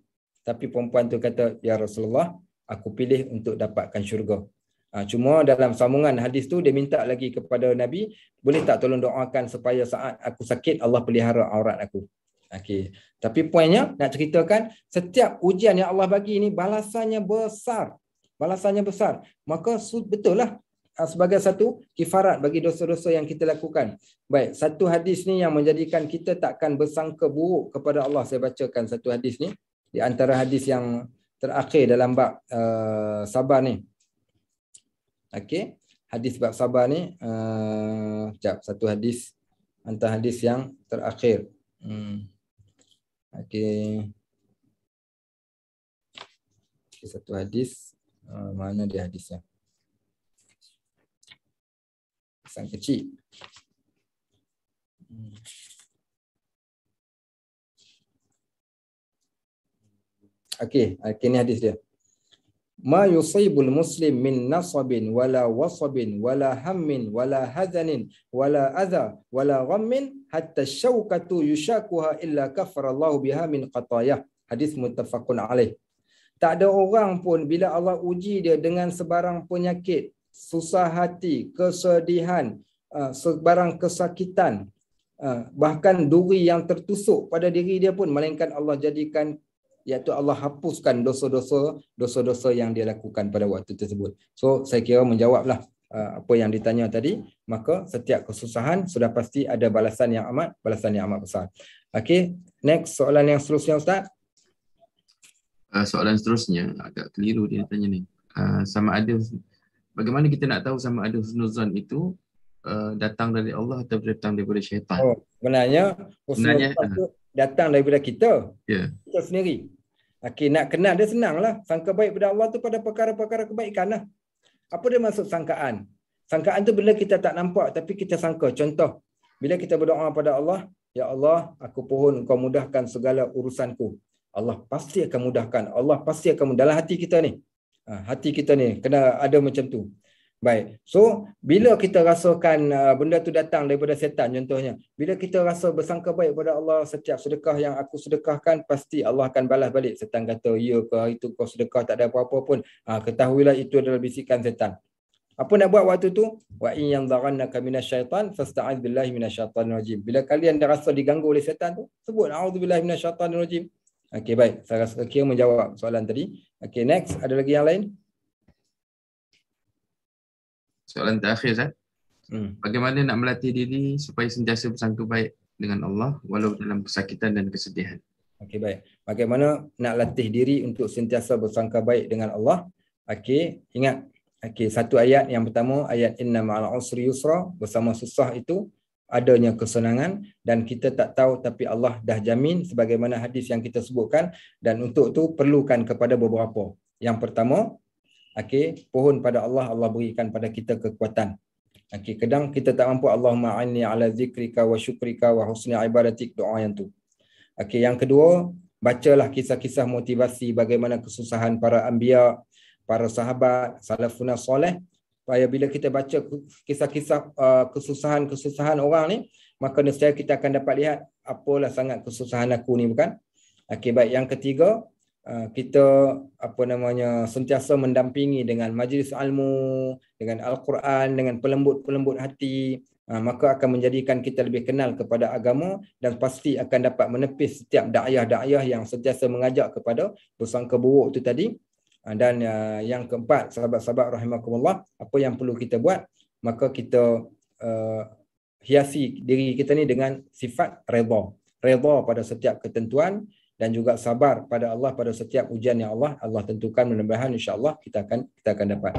Tapi perempuan tu kata, Ya Rasulullah, aku pilih untuk dapatkan syurga. Ha, cuma dalam sambungan hadis tu dia minta lagi kepada Nabi, boleh tak tolong doakan supaya saat aku sakit Allah pelihara aurat aku. Okey. Tapi poinnya nak ceritakan setiap ujian yang Allah bagi ini balasannya besar. Balasannya besar. Maka betul lah ha, sebagai satu kifarat bagi dosa-dosa yang kita lakukan. Baik, satu hadis ni yang menjadikan kita takkan bersangka buruk kepada Allah. Saya bacakan satu hadis ni di antara hadis yang terakhir dalam bab uh, sabar ni. Okey, hadis bab sabar ni uh, jap satu hadis antara hadis yang terakhir. Hmm. Okey. Okay, satu hadis uh, mana dia hadisnya? Sang kecil. Hmm. Okey, okay, hadis dia. Ma yusibul muslim min nasabin wala wasabin wala hammin wala hadanin wala adha wala ghammin hatta syauqatu yushakuha illa kafarallahu biha min qatayah. Hadis muttafaqun alaih. Tak ada orang pun bila Allah uji dia dengan sebarang penyakit, susah hati, kesedihan, ah, sebarang kesakitan, ah, bahkan duri yang tertusuk pada diri dia pun melainkan Allah jadikan iaitu Allah hapuskan dosa-dosa dosa-dosa yang dia lakukan pada waktu tersebut. So saya kira menjawablah uh, apa yang ditanya tadi, maka setiap kesusahan sudah pasti ada balasan yang amat balasan yang amat besar. Okey, next soalan yang seterusnya ustaz. Uh, soalan seterusnya agak keliru dia tanya ni. Uh, sama ada bagaimana kita nak tahu sama ada husnuzan itu uh, datang dari Allah atau datang daripada syaitan? Oh, sebenarnya sebenarnya, datang daripada kita. Yeah. Kita sendiri. Okey, nak kenal dia senanglah. Sangka baik pada Allah tu pada perkara-perkara kebaikanlah. Apa dia maksud sangkaan? Sangkaan tu bila kita tak nampak tapi kita sangka. Contoh, bila kita berdoa pada Allah, Ya Allah, aku pohon kau mudahkan segala urusanku. Allah pasti akan mudahkan. Allah pasti akan mudahkan. Dalam hati kita ni. Ha, hati kita ni. Kena ada macam tu. Baik. So, bila kita rasakan uh, benda tu datang daripada setan contohnya. Bila kita rasa bersangka baik kepada Allah setiap sedekah yang aku sedekahkan pasti Allah akan balas balik. Setan kata, ya ke itu kau sedekah tak ada apa-apa pun. Ha, ketahuilah itu adalah bisikan setan. Apa nak buat waktu tu? Wa in yanzaghannaka minasyaitan fasta'iz billahi minasyaitanir rajim. Bila kalian dah rasa diganggu oleh setan tu, sebut a'udzubillahi minasyaitanir rajim. Okey baik, saya rasa kira menjawab soalan tadi. Okey next, ada lagi yang lain? soalan terakhir Zat. Hmm. Bagaimana nak melatih diri supaya sentiasa bersangka baik dengan Allah walau dalam kesakitan dan kesedihan? Okey baik. Bagaimana nak latih diri untuk sentiasa bersangka baik dengan Allah? Okey, ingat. Okey, satu ayat yang pertama ayat inna ma'al usri yusra bersama susah itu adanya kesenangan dan kita tak tahu tapi Allah dah jamin sebagaimana hadis yang kita sebutkan dan untuk itu perlukan kepada beberapa. Yang pertama, Okey, pohon pada Allah, Allah berikan pada kita kekuatan. Okey, kadang kita tak mampu Allahumma a'inni 'ala zikrika wa syukrika wa husni ibadatik doa yang tu. Okey, yang kedua, bacalah kisah-kisah motivasi bagaimana kesusahan para anbiya, para sahabat, salafuna soleh. Supaya bila kita baca kisah-kisah uh, kesusahan-kesusahan orang ni, maka nescaya kita akan dapat lihat apalah sangat kesusahan aku ni bukan? Okey, baik. Yang ketiga, Ah, kita apa namanya sentiasa mendampingi dengan majlis ilmu, dengan al-Quran, dengan pelembut-pelembut hati, ah, maka akan menjadikan kita lebih kenal kepada agama dan pasti akan dapat menepis setiap dakwah-dakwah yang sentiasa mengajak kepada pusangka buruk itu tadi. Ah, dan yang keempat, sahabat-sahabat rahimakumullah, apa yang perlu kita buat? Maka kita uh, hiasi diri kita ni dengan sifat redha. Redha pada setiap ketentuan, dan juga sabar pada Allah pada setiap ujian yang Allah Allah tentukan menambahkan mudahan insyaallah kita akan kita akan dapat.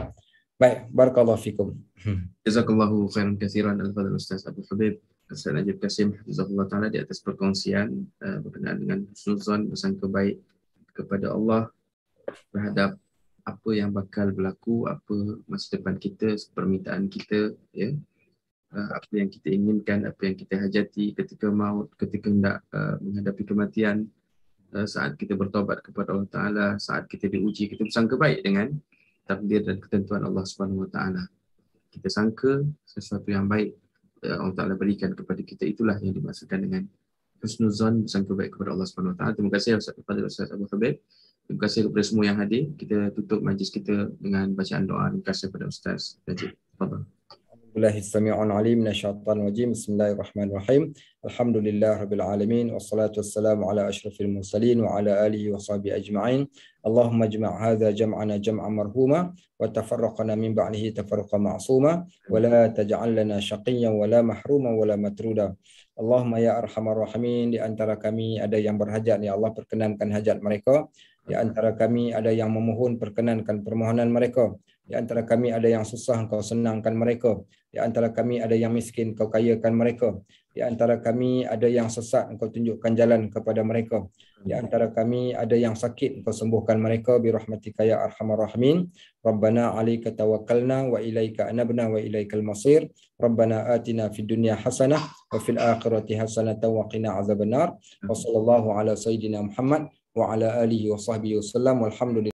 Baik, barakallahu fikum. Hmm. Jazakallahu khairan katsiran al-fadhil ustaz Abu Habib. Saya Najib Kasim, Jazakallah Ta'ala di atas perkongsian eh, berkenaan dengan Husnuzon, pesan kebaik kepada Allah terhadap apa yang bakal berlaku, apa masa depan kita, permintaan kita, ya. Eh, apa yang kita inginkan, apa yang kita hajati ketika maut, ketika hendak eh, menghadapi kematian, Eh, saat kita bertobat kepada Allah Taala, saat kita diuji kita bersangka baik dengan takdir dan ketentuan Allah Subhanahu Wa Taala. Kita sangka sesuatu yang baik eh, Allah Taala berikan kepada kita itulah yang dimaksudkan dengan husnuzan bersangka baik kepada Allah Subhanahu Wa Taala. Terima kasih Ustaz kepada Ustaz Abu Habib. Terima kasih kepada semua yang hadir. Kita tutup majlis kita dengan bacaan doa. Terima kasih kepada Ustaz. Terima kasih. Terima Bismillahirrahmanirrahim. Samiun alim nasyatan wajim. Bismillahirrahmanirrahim. Alhamdulillah rabbil alamin wassalatu wassalamu ala asyrafil mursalin wa ala alihi washabi ajma'in. Allahumma jma' hadha jam'ana jam'an marhuma wa tafarraqana min ba'dihi tafarraqan ma'suma wa la taj'al lana syaqiyyan wa la mahruman wa la matruda. Allahumma ya arhamar rahimin di antara kami ada yang berhajat ya Allah perkenankan hajat mereka di antara kami ada yang memohon perkenankan permohonan mereka. Di antara kami ada yang susah, kau senangkan mereka. Di antara kami ada yang miskin, kau kayakan mereka. Di antara kami ada yang sesat, kau tunjukkan jalan kepada mereka. Di antara kami ada yang sakit, kau sembuhkan mereka. Bi rahmatika ya arhamar rahimin. Rabbana alaika tawakkalna wa ilaika anabna wa ilaikal masir. Rabbana atina fid dunya hasanah wa fil akhirati hasanah wa qina azabannar. Wa sallallahu ala sayidina Muhammad. وعلى آله وصحبه وسلم والحمد لله